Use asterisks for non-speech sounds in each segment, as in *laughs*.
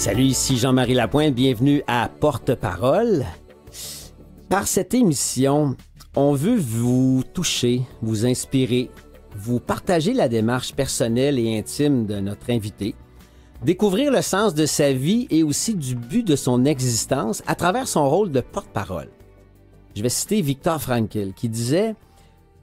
Salut, ici Jean-Marie Lapointe, bienvenue à Porte-Parole. Par cette émission, on veut vous toucher, vous inspirer, vous partager la démarche personnelle et intime de notre invité, découvrir le sens de sa vie et aussi du but de son existence à travers son rôle de porte-parole. Je vais citer Victor Frankl qui disait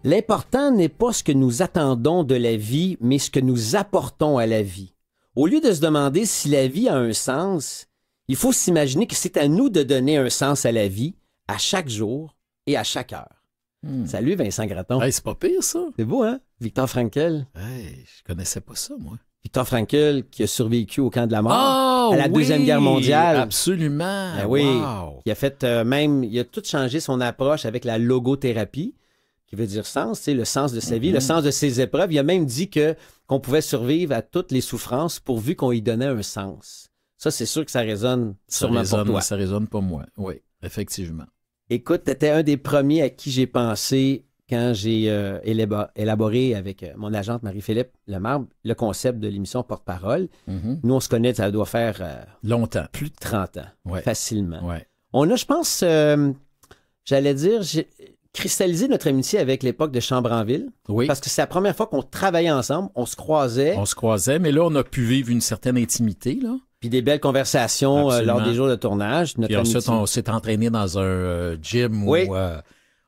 L'important n'est pas ce que nous attendons de la vie, mais ce que nous apportons à la vie au lieu de se demander si la vie a un sens, il faut s'imaginer que c'est à nous de donner un sens à la vie à chaque jour et à chaque heure. Hmm. Salut Vincent Gratton. c'est pas pire ça. C'est beau, hein? Victor Frankel. je connaissais pas ça, moi. Victor Frankel qui a survécu au camp de la mort ah à la Deuxième Guerre mondiale. Absolument. Ben oui. Il a fait euh, même, il a tout changé son approche avec la logothérapie qui veut dire sens, c'est le sens de sa vie, le mm-hmm. sens de ses épreuves. Il a même dit que qu'on pouvait survivre à toutes les souffrances pourvu qu'on y donnait un sens. Ça, c'est sûr que ça résonne ça sûrement pour Ça résonne pour moi, oui, effectivement. Écoute, tu étais un des premiers à qui j'ai pensé quand j'ai euh, élaboré avec euh, mon agente Marie-Philippe Lemarbre le concept de l'émission Porte-Parole. Mm-hmm. Nous, on se connaît, ça doit faire... Euh, Longtemps. Plus de 30 ans, facilement. On a, je pense, j'allais dire, cristalliser notre amitié avec l'époque de Chambranville. Oui. Parce que c'est la première fois qu'on travaillait ensemble, on se croisait. On se croisait, mais là, on a pu vivre une certaine intimité, là. Puis des belles conversations euh, lors des jours de tournage. Puis ensuite, on s'est entraîné dans un euh, gym où euh,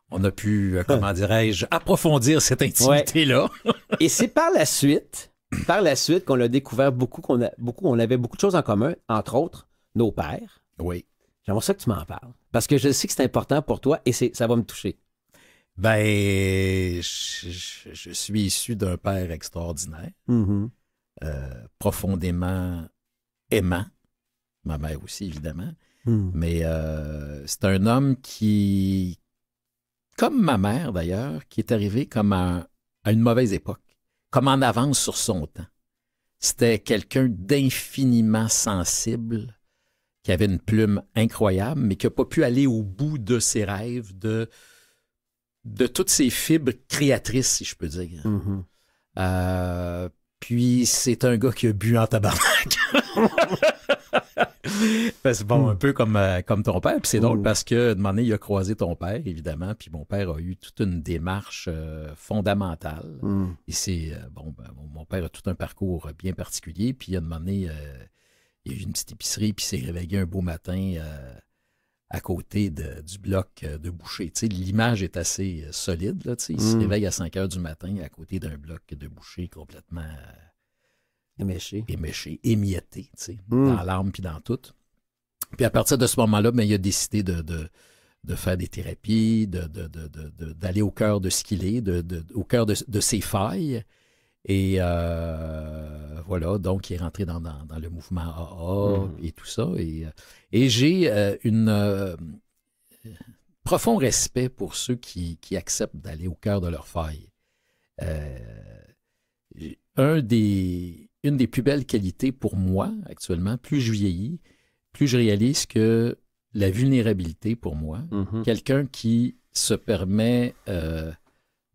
on a pu, comment dirais-je, approfondir cette intimité-là. *laughs* Et c'est par la suite, par la suite qu'on a découvert beaucoup qu'on a beaucoup, on avait beaucoup de choses en commun, entre autres nos pères. Oui. J'aimerais ça que tu m'en parles. Parce que je sais que c'est important pour toi et ça va me toucher. Ben, je, suis issu d'un père extraordinaire, mm-hmm. euh, profondément aimant, ma mère aussi évidemment, mm. mais euh, c'est un homme qui, comme ma mère d'ailleurs, qui est arrivé comme à, à une mauvaise époque, comme en avance sur son temps. C'était quelqu'un d'infiniment sensible, qui avait une plume incroyable, mais qui n'a pas pu aller au bout de ses rêves, de de toutes ces fibres créatrices, si je peux dire. Mm-hmm. Euh, puis c'est un gars qui a bu en tabarnak. *laughs* c'est bon, un mm. peu comme, euh, comme ton père. Puis c'est drôle mm. parce que, donné, il a croisé ton père, évidemment. Puis mon père a eu toute une démarche euh, fondamentale. Mm. Et c'est, bon, ben, mon père a tout un parcours bien particulier. Puis il a demandé, euh, il a eu une petite épicerie, puis s'est réveillé un beau matin à côté du bloc euh, de boucher. L'image est assez euh, solide. Là, il se mm. réveille à 5 heures du matin à côté d'un bloc de boucher complètement euh, éméché, éméché émietté, mm. dans l'arme puis dans tout. Puis à partir de ce moment-là, ben, il a décidé de, de, faire des thérapies, d'aller au cœur de ce qu'il est, au cœur de, ses failles. Et euh, voilà, donc il est rentré dans, dans, le mouvement AA mhm. et tout ça. Et, euh, et j'ai un euh, une profond respect pour ceux qui, acceptent d'aller au cœur de leurs failles. un des, une des plus belles qualités pour moi actuellement, plus je vieillis, plus je réalise que la vulnérabilité pour moi, mhm. quelqu'un qui se permet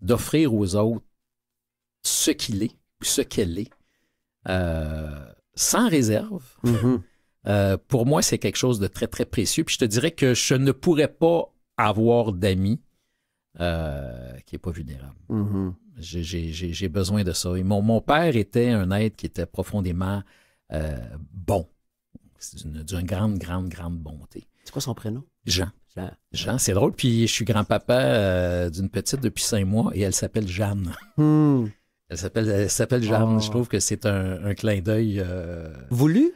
d'offrir aux autres ce qu'il est ou ce qu'elle est euh, sans réserve, mm-hmm. euh, pour moi, c'est quelque chose de très, très précieux. Puis je te dirais que je ne pourrais pas avoir d'amis euh, qui n'est pas vulnérable. Mm-hmm. J'ai besoin de ça. Et mon, père était un être qui était profondément bon. C'est d'une grande, grande, grande bonté. C'est quoi son prénom? Jean. Jean, c'est drôle. Puis je suis grand-papa d'une petite depuis cinq mois et elle s'appelle Jeanne. Hum. Elle s'appelle, Jeanne. Je oh. trouve que c'est un, clin d'œil. Euh, voulu?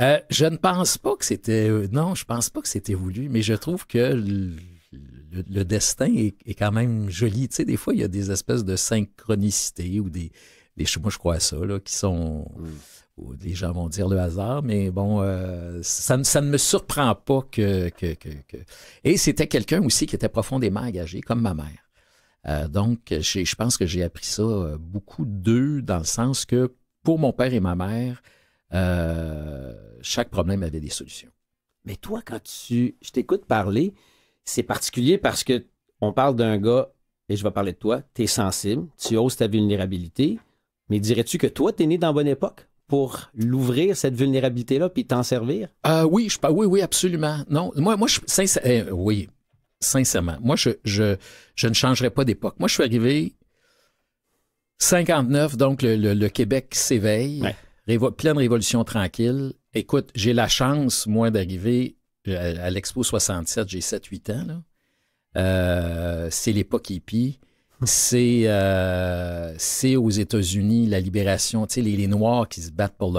Euh, je ne pense pas que c'était. Euh, non, je pense pas que c'était voulu, mais je trouve que le, destin est, quand même joli. Tu sais, des fois, il y a des espèces de synchronicités ou des. des moi, je crois ça, là, qui sont. Mm. ou les gens vont dire le hasard, mais bon, ça, ça, ne me surprend pas que... Et c'était quelqu'un aussi qui était profondément engagé, comme ma mère. Euh, donc, je pense que j'ai appris ça euh, beaucoup d'eux, dans le sens que pour mon père et ma mère, euh, chaque problème avait des solutions. Mais toi, quand tu, je t'écoute parler, c'est particulier parce que on parle d'un gars, et je vais parler de toi, tu es sensible, tu oses ta vulnérabilité, mais dirais-tu que toi, tu es né dans bonne époque? pour l'ouvrir, cette vulnérabilité-là, puis t'en servir? oui, je, oui, oui, absolument. Non, moi, moi je, oui, sincèrement. Moi, je, je, ne changerai pas d'époque. Moi, je suis arrivé 59, donc le, Québec s'éveille, pleine révolution tranquille. Écoute, j'ai la chance, moi, d'arriver euh, à, l'Expo 67, j'ai 7-8 ans. Euh, c'est l'époque hippie. Hum. Euh, c'est aux États-Unis la libération, tu les, Noirs qui se battent pour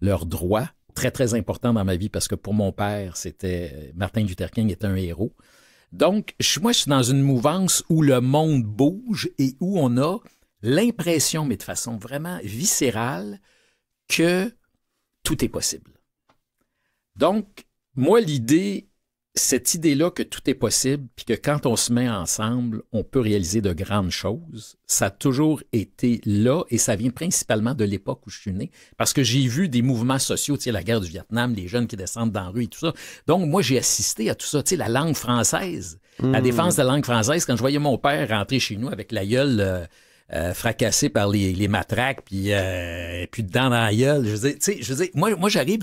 leurs droits très, très important dans ma vie parce que pour mon père, c'était euh, Martin Luther King était un héros. Donc, moi, je suis dans une mouvance où le monde bouge et où on a l'impression, mais de façon vraiment viscérale, que tout est possible. Donc, moi, l'idée cette idée-là que tout est possible, puis que quand on se met ensemble, on peut réaliser de grandes choses, ça a toujours été là et ça vient principalement de l'époque où je suis né, parce que j'ai vu des mouvements sociaux, tu sais, la guerre du Vietnam, les jeunes qui descendent dans la rue et tout ça. Donc, moi, j'ai assisté à tout ça, tu sais, la langue française, la hmm. défense de la langue française, quand je voyais mon père rentrer chez nous avec la gueule... Euh, euh, fracassé par les, matraques, puis, euh, puis dedans dans la gueule. Je moi, moi j'arrive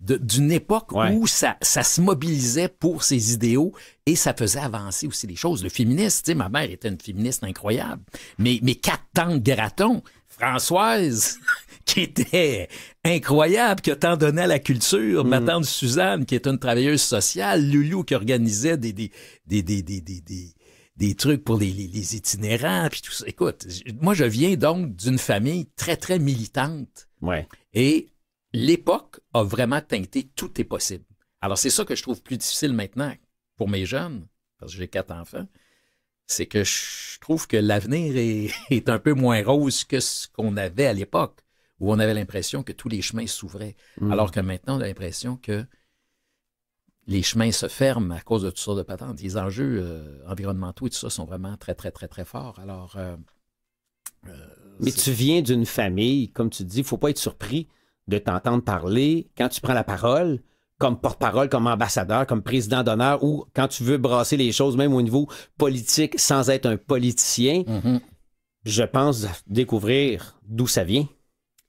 d'une époque où ça, ça se mobilisait pour ses idéaux et ça faisait avancer aussi les choses. Le féministe, ma mère était une féministe incroyable, mais, mais quatre tantes Graton, Françoise, *laughs* qui était incroyable, qui a tant donné à la culture, mm-hmm. ma tante Suzanne, qui est une travailleuse sociale, Loulou, qui organisait des des trucs pour les, itinérants, puis tout ça. Écoute, moi, je viens donc d'une famille très, très militante. Ouais. Et l'époque a vraiment teinté tout est possible. Alors, c'est ça que je trouve plus difficile maintenant pour mes jeunes, parce que j'ai quatre enfants, c'est que je trouve que l'avenir est, *laughs* un peu moins rose que ce qu'on avait à l'époque, où on avait l'impression que tous les chemins s'ouvraient, mm. alors que maintenant, on a l'impression que les chemins se ferment à cause de tout ça de patentes. Les enjeux euh, environnementaux et tout ça sont vraiment très, très, très, très forts. Alors. Euh, euh, Mais tu viens d'une famille, comme tu dis, il ne faut pas être surpris de t'entendre parler. Quand tu prends la parole, comme porte-parole, comme ambassadeur, comme président d'honneur, ou quand tu veux brasser les choses, même au niveau politique, sans être un politicien, mhm. je pense découvrir d'où ça vient.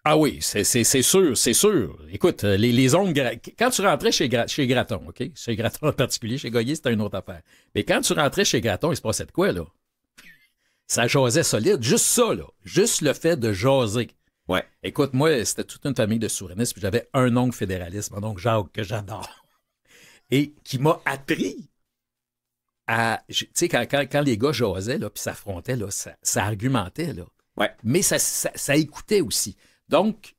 Ah oui, c'est sûr, c'est sûr. Écoute, euh, les, les ongles... Quand tu rentrais chez, chez Graton, OK? Chez Graton *laughs* en particulier, chez Goyer, c'était une autre affaire. Mais quand tu rentrais chez Graton, il se passait de quoi, là? *laughs* Ça jasait solide. Juste ça, là. Juste le fait de jaser. Ouais. Écoute, moi, c'était toute une famille de souverainistes, puis j'avais un oncle fédéraliste, mon ongle Jacques, que j'adore. *laughs* Et qui m'a appris à. Tu sais, quand, quand, les gars jasaient, là, puis s'affrontaient, là, ça, argumentait, là. Ouais. Mais ça, ça écoutait aussi. Donc,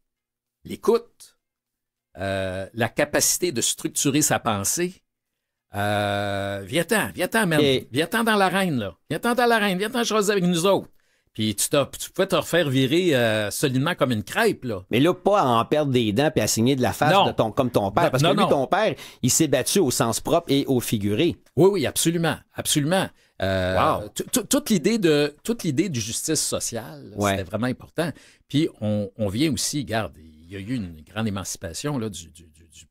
l'écoute, euh, la capacité de structurer sa pensée, euh, viens-t'en, viens-t'en, même, viens dans l'arène, là. Viens-t'en dans l'arène, viens-t'en choisir avec nous autres. Puis tu, tu pouvais te refaire virer euh, solidement comme une crêpe, là. Mais là, pas à en perdre des dents et à signer de la face ton, comme ton père. parce que lui, ton père, il s'est battu au sens propre et au figuré. Oui, oui, absolument. Absolument. Euh, toute l'idée de toute l'idée justice sociale, c'était vraiment important. Puis on, vient aussi, regarde il y a eu une grande émancipation là, du,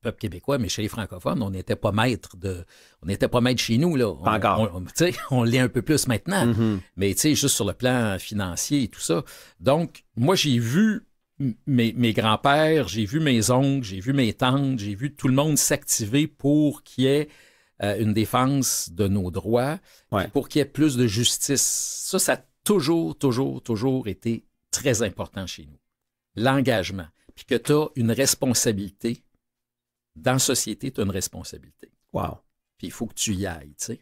peuple québécois, mais chez les francophones, on n'était pas maître de, on n'était pas maître chez nous là. On, On, l'est un peu plus maintenant, mm-hmm. mais tu juste sur le plan financier et tout ça. Donc, moi, j'ai vu mes, mes grands-pères, j'ai vu mes oncles, j'ai vu mes tantes, j'ai vu tout le monde s'activer pour qu'il y ait euh, une défense de nos droits, pour qu'il y ait plus de justice. Ça, ça a toujours, toujours, toujours été très important chez nous. L'engagement. Puis que tu as une responsabilité. Dans la société, tu as une responsabilité. Wow. Puis il faut que tu y ailles, tu sais.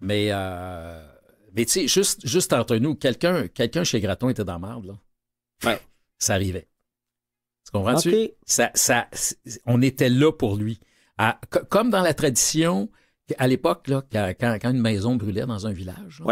Mais, euh, mais tu sais, juste, juste entre nous, quelqu'un chez Graton était dans merde là. Ça arrivait. Tu comprends-tu? Ça, ça, on était là pour lui comme dans la tradition, à l'époque, quand, quand, une maison brûlait dans un village,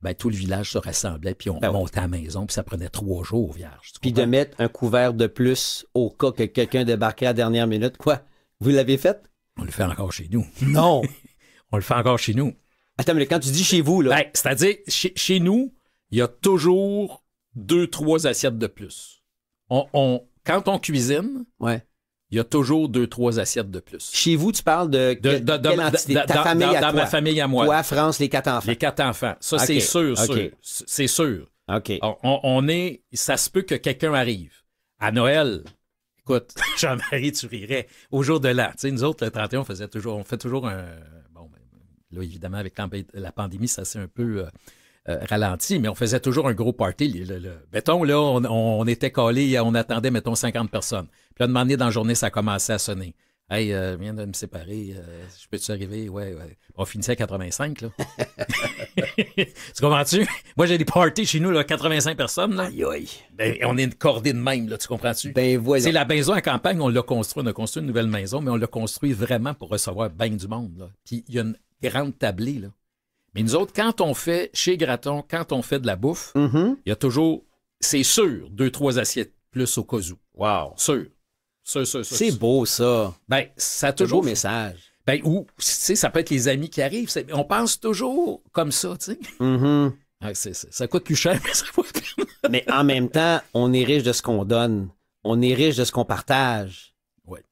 ben, tout le village se rassemblait, puis on ben montait à la maison, puis ça prenait trois jours, vierge. Puis de mettre un couvert de plus au cas que quelqu'un débarquait à la dernière minute. Quoi? Vous l'avez fait? On le fait encore chez nous. *laughs* Non! *laughs* on le fait encore chez nous. Attends, mais quand tu dis chez vous, là. Ben, c'est-à-dire, chez, nous, il y a toujours deux, trois assiettes de plus. on quand on cuisine, ouais il y a toujours deux, trois assiettes de plus. Chez vous, tu parles de, dans, ma famille à moi. Toi, France, les quatre enfants. Les quatre enfants. Ça, c'est sûr, C'est sûr. OK. On, est... Ça se peut que quelqu'un arrive. À Noël, écoute, *laughs* Jean-Marie, tu rirais, au jour de l'an. Tu sais, nous autres, le 31, on faisait toujours... On fait toujours un... Bon, ben, là, évidemment, avec la pandémie, ça s'est un peu... Euh, euh, ralenti, mais on faisait toujours un gros party. Le, béton, là, on, était collé, on attendait, mettons, 50 personnes. Puis là, manière, dans la journée, ça commençait à sonner. Hey, euh, viens de me séparer, euh, je peux-tu arriver? Ouais, ouais. On finissait à 85, là. *laughs* tu comprends-tu? Moi, j'ai des parties chez nous, là, 85 personnes, là. Ben, on est une de même, là, tu comprends-tu? Ben, C'est la maison à campagne, on l'a construit. on a construit une nouvelle maison, mais on l'a construit vraiment pour recevoir bien du monde, là. Puis, il y a une grande tablée, là. Mais nous autres, quand on fait chez Graton, quand on fait de la bouffe, mm-hmm. il y a toujours, c'est sûr, deux, trois assiettes plus au cas où. Wow. Sûr. sûr, sûr, c'est beau, ça. Ben, ça toujours. beau message. Ben, ou, tu sais, ça peut être les amis qui arrivent. On pense toujours comme ça, tu sais. Mm-hmm. *laughs* ça coûte plus cher, *laughs* mais ça mais en même temps, on est riche de ce qu'on donne. On est riche de ce qu'on partage.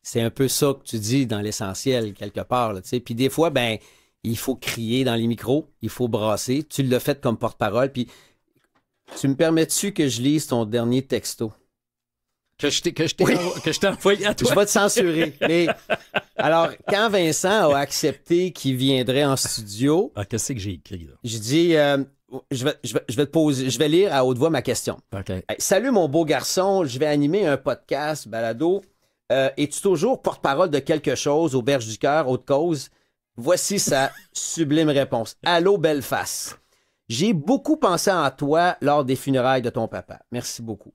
C'est un peu ça que tu dis dans l'essentiel, quelque part, tu sais. Puis des fois, ben, il faut crier dans les micros, il faut brasser. Tu l'as fait comme porte-parole. Puis, tu me permets-tu que je lise ton dernier texto? Que je t'ai, que je que je envoyé à toi. Je vais te censurer. *laughs* alors, quand Vincent a accepté qu'il viendrait en studio. Ah, qu'est-ce que j'ai écrit, là? J'ai euh, je vais, je, vais, je vais te poser, je vais lire à haute voix ma question. salut mon beau garçon, je vais animer un podcast balado. Euh, es-tu toujours porte-parole de quelque chose, auberge du cœur, haute cause? Voici sa sublime réponse. Allô, belle face. J'ai beaucoup pensé à toi lors des funérailles de ton papa. Merci beaucoup.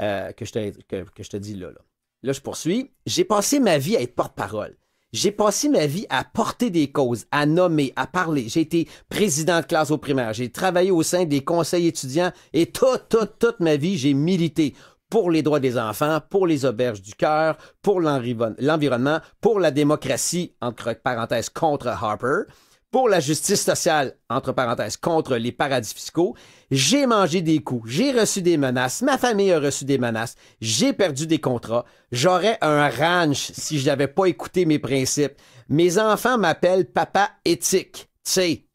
Euh, que, je te, que, je te dis là, là. Là, je poursuis. J'ai passé ma vie à être porte-parole. J'ai passé ma vie à porter des causes, à nommer, à parler. J'ai été président de classe au primaire. J'ai travaillé au sein des conseils étudiants et toute, toute, toute ma vie, j'ai milité pour les droits des enfants, pour les auberges du cœur, pour l'environnement, pour la démocratie, entre parenthèses, contre Harper, pour la justice sociale, entre parenthèses, contre les paradis fiscaux. J'ai mangé des coups, j'ai reçu des menaces, ma famille a reçu des menaces, j'ai perdu des contrats, j'aurais un ranch si je n'avais pas écouté mes principes. Mes enfants m'appellent papa éthique. Tu sais,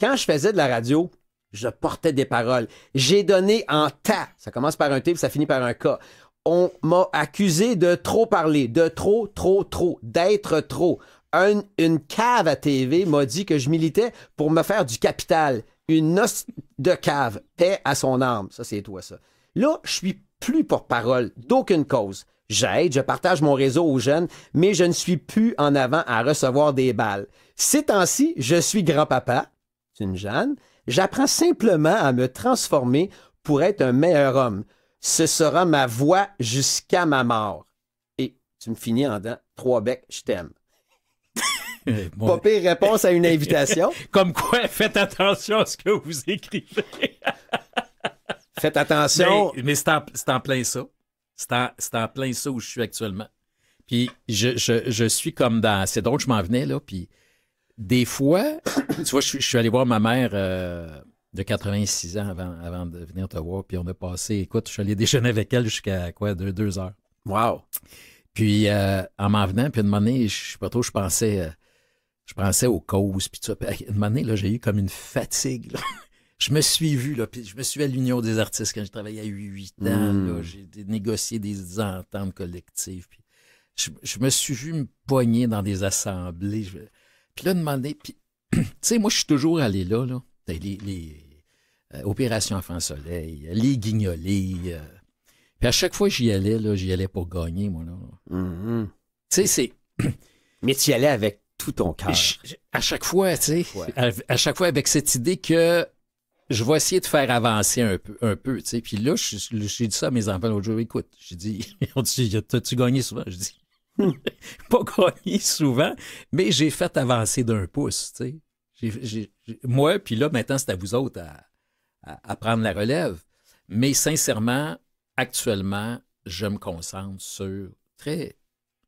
quand je faisais de la radio, je portais des paroles. J'ai donné en tas. Ça commence par un T, ça finit par un K. On m'a accusé de trop parler, de trop, trop, trop, d'être trop. une cave à TV m'a dit que je militais pour me faire du capital. Une os de cave. Paix à son âme. Ça, c'est toi, ça. Là, je suis plus porte-parole d'aucune cause. J'aide, je partage mon réseau aux jeunes, mais je ne suis plus en avant à recevoir des balles. Ces temps-ci, je suis grand-papa. C'est une jeune. J'apprends simplement à me transformer pour être un meilleur homme. Ce sera ma voie jusqu'à ma mort. Et tu me finis en disant, « Trois becs, je t'aime. *laughs* Pas pire réponse à une invitation. *laughs* Comme quoi, faites attention à ce que vous écrivez. *laughs* faites attention. Mais, c'est en, plein ça. C'est en, plein ça où je suis actuellement. Puis je, suis comme dans. C'est drôle, je m'en venais là, puis des fois, *coughs* tu vois, je, suis allé voir ma mère euh, de 86 ans avant, de venir te voir, puis on a passé, écoute, je suis allé *laughs* déjeuner avec elle jusqu'à quoi, deux, deux heures. Wow! Puis euh, en m'en venant, puis une donné, je sais pas trop, je pensais, euh, je pensais aux causes, puis tout ça. une là, j'ai eu comme une fatigue. je me suis vu, là, puis je me suis à l'Union des artistes quand j'ai travaillé à 8 ans. Hmm. J'ai négocié des ententes collectives. je, me suis vu me poigner dans des assemblées. Puis là, demander. Puis, *clears throat* tu sais, moi, je suis toujours allé là, là. Ben, les, opérations à opérations Soleil, les euh, euh, guignolés. Euh. puis à chaque fois que j'y allais, là, j'y allais pour gagner, moi, là. Mm-hmm. Tu sais, c'est. *clears throat* Mais tu y allais avec tout ton cœur. À chaque fois, tu sais. À, chaque fois avec cette idée que je vais essayer de faire avancer un peu, un peu tu sais. Puis là, j'ai dit ça à mes enfants l'autre jour. Écoute, j'ai dit, *laughs* as-tu gagné souvent? Je dis, Hmm. *laughs* pas gagné souvent, mais j'ai fait avancer d'un pouce. moi, puis là, maintenant, c'est à vous autres à, prendre la relève. Mais sincèrement, actuellement, je me concentre sur, très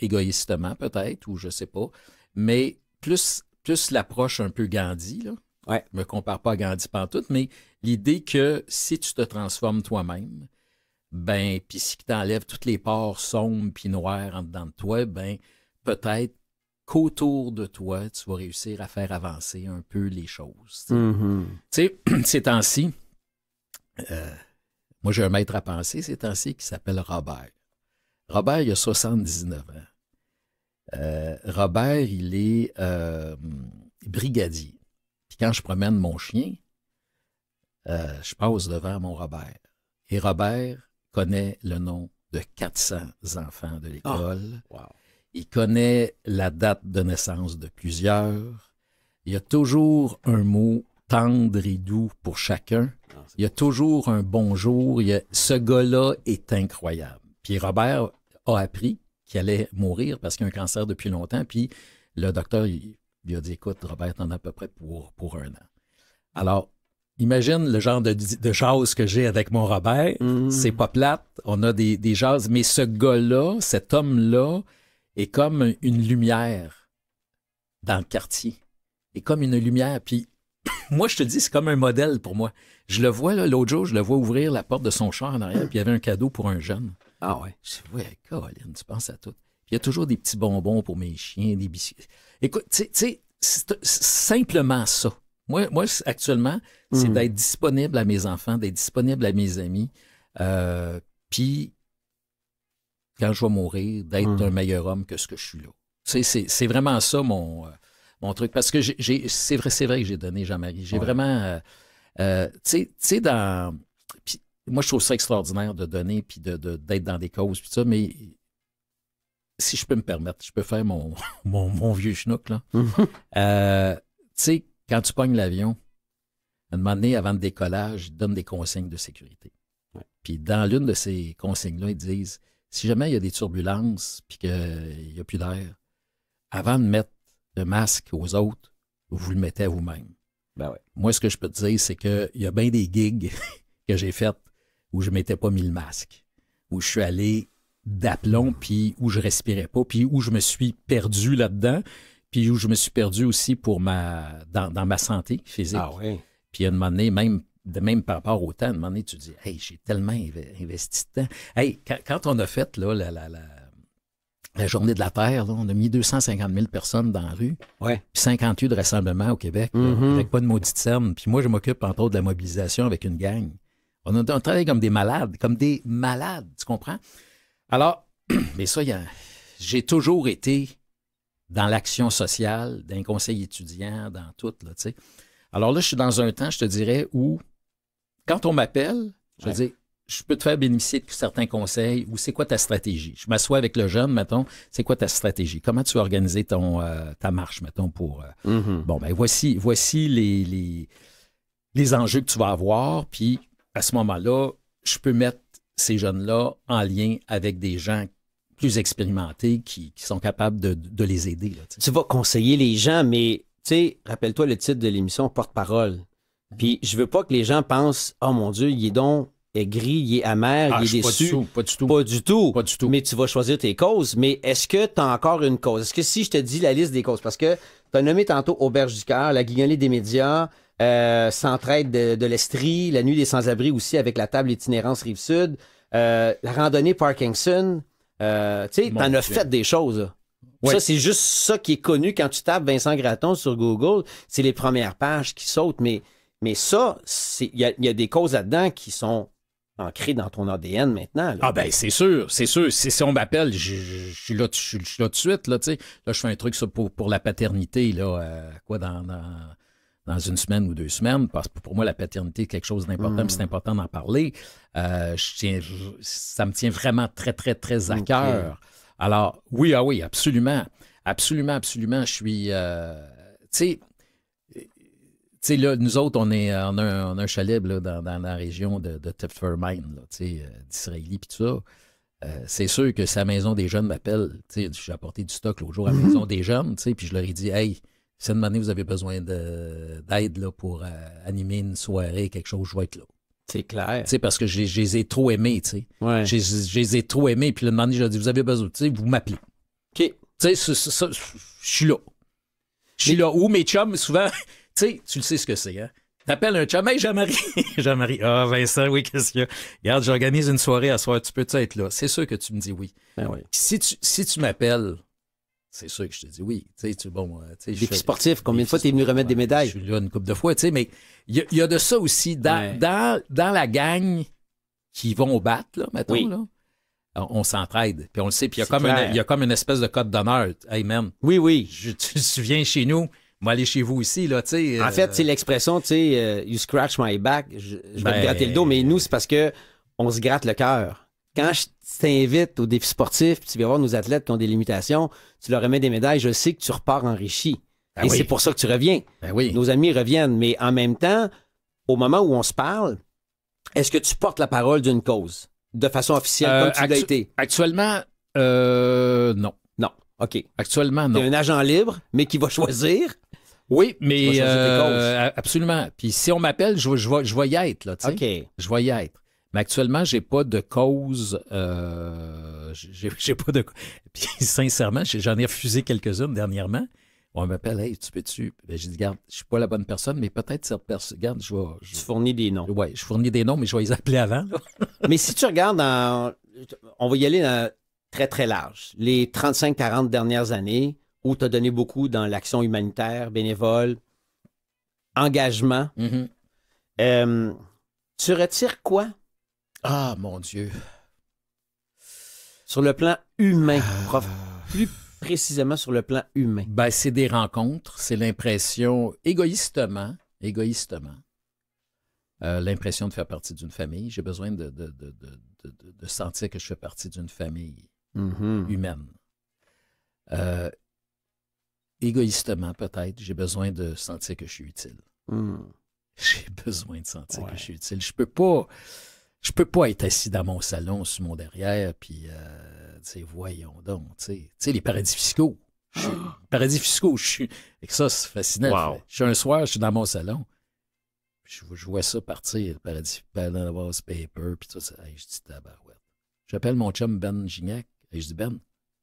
égoïstement peut-être, ou je ne sais pas, mais plus, plus l'approche un peu Gandhi, là. ne me compare pas à Gandhi pantoute, mais l'idée que si tu te transformes toi-même, ben, puis si enlèves toutes les parts sombres puis noires en dedans de toi, ben, peut-être qu'autour de toi, tu vas réussir à faire avancer un peu les choses. Tu sais, mm-hmm. *clears throat* ces temps-ci, euh, moi, j'ai un maître à penser ces temps-ci qui s'appelle Robert. Robert, il a 79 ans. Euh, Robert, il est euh, brigadier. Puis quand je promène mon chien, je passe devant mon Robert. Et Robert, connaît le nom de 400 enfants de ah, l'école. Il connaît la date de naissance de plusieurs. Il y a toujours un mot tendre et doux pour chacun. Ah, il y a toujours un bonjour. Il Ce gars-là est incroyable. Puis Robert a appris qu'il allait mourir parce qu'il a un cancer depuis longtemps. Puis le docteur lui a dit, écoute, Robert, t'en as à peu près pour, pour un an. Alors, imagine le genre de, de que j'ai avec mon Robert. Mm-hmm. C'est pas plate. On a des, des mais ce gars-là, cet homme-là, est comme une lumière dans le quartier. Est comme une lumière. Puis *coughs* moi, je te dis, c'est comme un modèle pour moi. Je le vois, l'autre jour, je le vois ouvrir la porte de son char en arrière, puis il y avait un cadeau pour un jeune. Ah ouais. Je dis, ouais, Colin, tu penses à tout. Puis il y a toujours des petits bonbons pour mes chiens, des biscuits. Écoute, tu sais, simplement ça. Moi, moi actuellement, c'est mmh. d'être disponible à mes enfants, d'être disponible à mes amis. Euh, puis, quand je vais mourir, d'être mmh. un meilleur homme que ce que je suis là. C'est vraiment ça mon, euh, mon truc. Parce que c'est vrai, vrai que j'ai donné Jean-Marie. J'ai vraiment. Euh, tu sais, dans. moi, je trouve ça extraordinaire de donner puis d'être de, d'être dans des causes, puis ça, mais si je peux me permettre, je peux faire mon, *laughs* mon, vieux schnook, là. Mmh. tu sais, quand tu pognes l'avion, à un moment donné, avant le décollage, ils donnent des consignes de sécurité. Puis dans l'une de ces consignes-là, ils disent si jamais il y a des turbulences puis qu'il n'y a plus d'air, avant de mettre le masque aux autres, vous le mettez à vous-même. Ben Moi, ce que je peux te dire, c'est qu'il y a bien des gigs *laughs* que j'ai faites où je ne m'étais pas mis le masque, où je suis allé d'aplomb, puis où je respirais pas, puis où je me suis perdu là-dedans. Puis où je me suis perdu aussi pour ma, dans, ma santé physique. Ah puis à un moment donné, même, de même par rapport au temps, à un moment donné, tu dis, hey, j'ai tellement investi de temps. Hey, quand, on a fait là, la, journée de la Terre, on a mis 250 000 personnes dans la rue, ouais. puis 58 de rassemblements au Québec, mm-hmm. avec pas de maudite scène. Puis moi, je m'occupe entre autres de la mobilisation avec une gang. On, a travaillé comme des malades, comme des malades, tu comprends? Alors, *clears throat* mais ça, j'ai toujours été dans l'action sociale, d'un conseil étudiant, dans tout. Alors là, je suis dans un temps, je te dirais, où quand on m'appelle, je dis, je peux te faire bénéficier de certains conseils ou c'est quoi ta stratégie? Je m'assois avec le jeune, mettons, c'est quoi ta stratégie? Comment tu as organisé ton, euh, ta marche, mettons, pour... Euh, mm-hmm. Bon, ben voici, voici les, les, les enjeux que tu vas avoir, puis à ce moment-là, je peux mettre ces jeunes-là en lien avec des gens expérimentés qui, sont capables de, les aider. tu vas conseiller les gens, mais tu sais, rappelle-toi le titre de l'émission Porte-parole. Puis je veux pas que les gens pensent Oh mon Dieu, il est donc gris, il est amer, ah, il est déçu. Pas du, tout, pas du tout. Pas du tout. Mais tu vas choisir tes causes. Mais est-ce que tu as encore une cause? Est-ce que si je te dis la liste des causes, parce que tu as nommé tantôt Auberge du Cœur, la guignolée des médias, euh, de, l'Estrie, la nuit des sans abris aussi avec la table itinérance Rive-Sud, euh, la randonnée Parkinson, euh, tu sais, t'en as fait des choses. Ça, c'est juste ça qui est connu quand tu tapes Vincent Gratton sur Google. C'est les premières pages qui sautent. Mais, mais ça, il y, a, des causes là-dedans qui sont ancrées dans ton ADN maintenant. Ah ben c'est sûr, c'est sûr. Si, on m'appelle, je, suis là, tout de suite. Là, je fais un truc pour, pour la paternité. Là, euh, quoi, dans dans une semaine ou deux semaines, parce que pour moi, la paternité est quelque chose d'important, puis c'est hmm. important d'en parler. Euh, je tiens, ça me tient vraiment très, très, très à cœur. Alors, oui, ah oui, absolument. Absolument, absolument. Je suis. Euh, euh, tu sais, là, nous autres, on, est, en un, on dans, la région de, de Tepfermine, d'Israélie, puis tout ça. c'est sûr que sa maison des jeunes m'appelle. J'ai apporté du stock l'autre jour à la mm-hmm. maison des jeunes, sais puis je leur ai dit, hey, si à un vous avez besoin d'aide pour euh, animer une soirée, quelque chose, je vais être là. C'est clair. sais parce que je les ai, trop aimés, tu sais. Je les ai, trop aimés. Puis le moment je leur dis, vous avez besoin, tu sais, vous m'appelez. OK. Tu sais, je suis là. Je suis là. Ou mes chums, souvent, *laughs* tu sais, tu le sais ce que c'est, hein. T'appelles un chum, hey Jean-Marie. *laughs* Jean-Marie, ah Vincent, oui, qu'est-ce qu'il y a? Regarde, j'organise une soirée à soir, tu peux être là? C'est sûr que tu me dis oui. Ben oui. Si tu, si tu m'appelles, c'est sûr que je te dis oui. sais, tu, bon, euh, sportif, combien de fois tu es venu remettre des médailles? Je suis là une couple de fois, tu sais, mais il y, a de ça aussi. Dans, la gang qui vont au bat, là, mettons, là, on, s'entraide, puis on le sait. Puis il y a comme une espèce de code d'honneur. Amen. oui, oui. tu, viens chez nous, moi, aller chez vous aussi, là, tu sais. En fait, euh, c'est l'expression, tu sais, euh, you scratch my back, je, vais te ben, gratter le dos, mais nous, c'est parce que on se gratte le cœur quand je t'invite au défi sportif, puis tu vas voir nos athlètes qui ont des limitations, tu leur remets des médailles, je sais que tu repars enrichi. Ben et c'est pour ça que tu reviens. Ben nos amis reviennent, mais en même temps, au moment où on se parle, est-ce que tu portes la parole d'une cause de façon officielle euh, comme tu l'as été? Actuellement, euh, non. Non, OK. Actuellement, non. Tu un agent libre, mais qui va choisir. Oui, mais euh, absolument. Puis si on m'appelle, je, je, vais, y être. Là, OK. Je vais y être. Mais actuellement, j'ai pas de cause. Euh, *laughs* j'ai pas de. Puis sincèrement, j'en ai refusé quelques-unes dernièrement. On m'appelle, hey, tu peux-tu? Ben, je dis dit, garde, je suis pas la bonne personne, mais peut-être cette personne. Garde, je Tu fournis des noms. Oui, je fournis des noms, mais je vais les appeler avant. *laughs* mais si tu regardes, on va y aller très, très large. Les 35-40 dernières années où tu as donné beaucoup dans l'action humanitaire, bénévole, engagement, mm-hmm. euh, tu retires quoi ah, mon Dieu. Sur le plan humain, ah. prof, plus précisément sur le plan humain. Ben, c'est des rencontres, c'est l'impression, égoïstement, égoïstement, euh, l'impression de faire partie d'une famille. J'ai besoin de, de, sentir que je fais partie d'une famille mm-hmm. humaine. Euh, égoïstement, peut-être, j'ai besoin de sentir que je suis utile. Mm. J'ai besoin de sentir que je suis utile. Je peux pas je peux pas être assis dans mon salon sur mon derrière, puis, euh, voyons donc, tu sais, les paradis fiscaux. *gasps* paradis fiscaux, je suis. *laughs* Et ça, c'est fascinant. Je suis un soir, je suis dans mon salon. Je, je vois ça partir, le paradis Paper, puis tout ça. je dis tabarouette. J'appelle mon chum Ben Gignac et je dis Ben,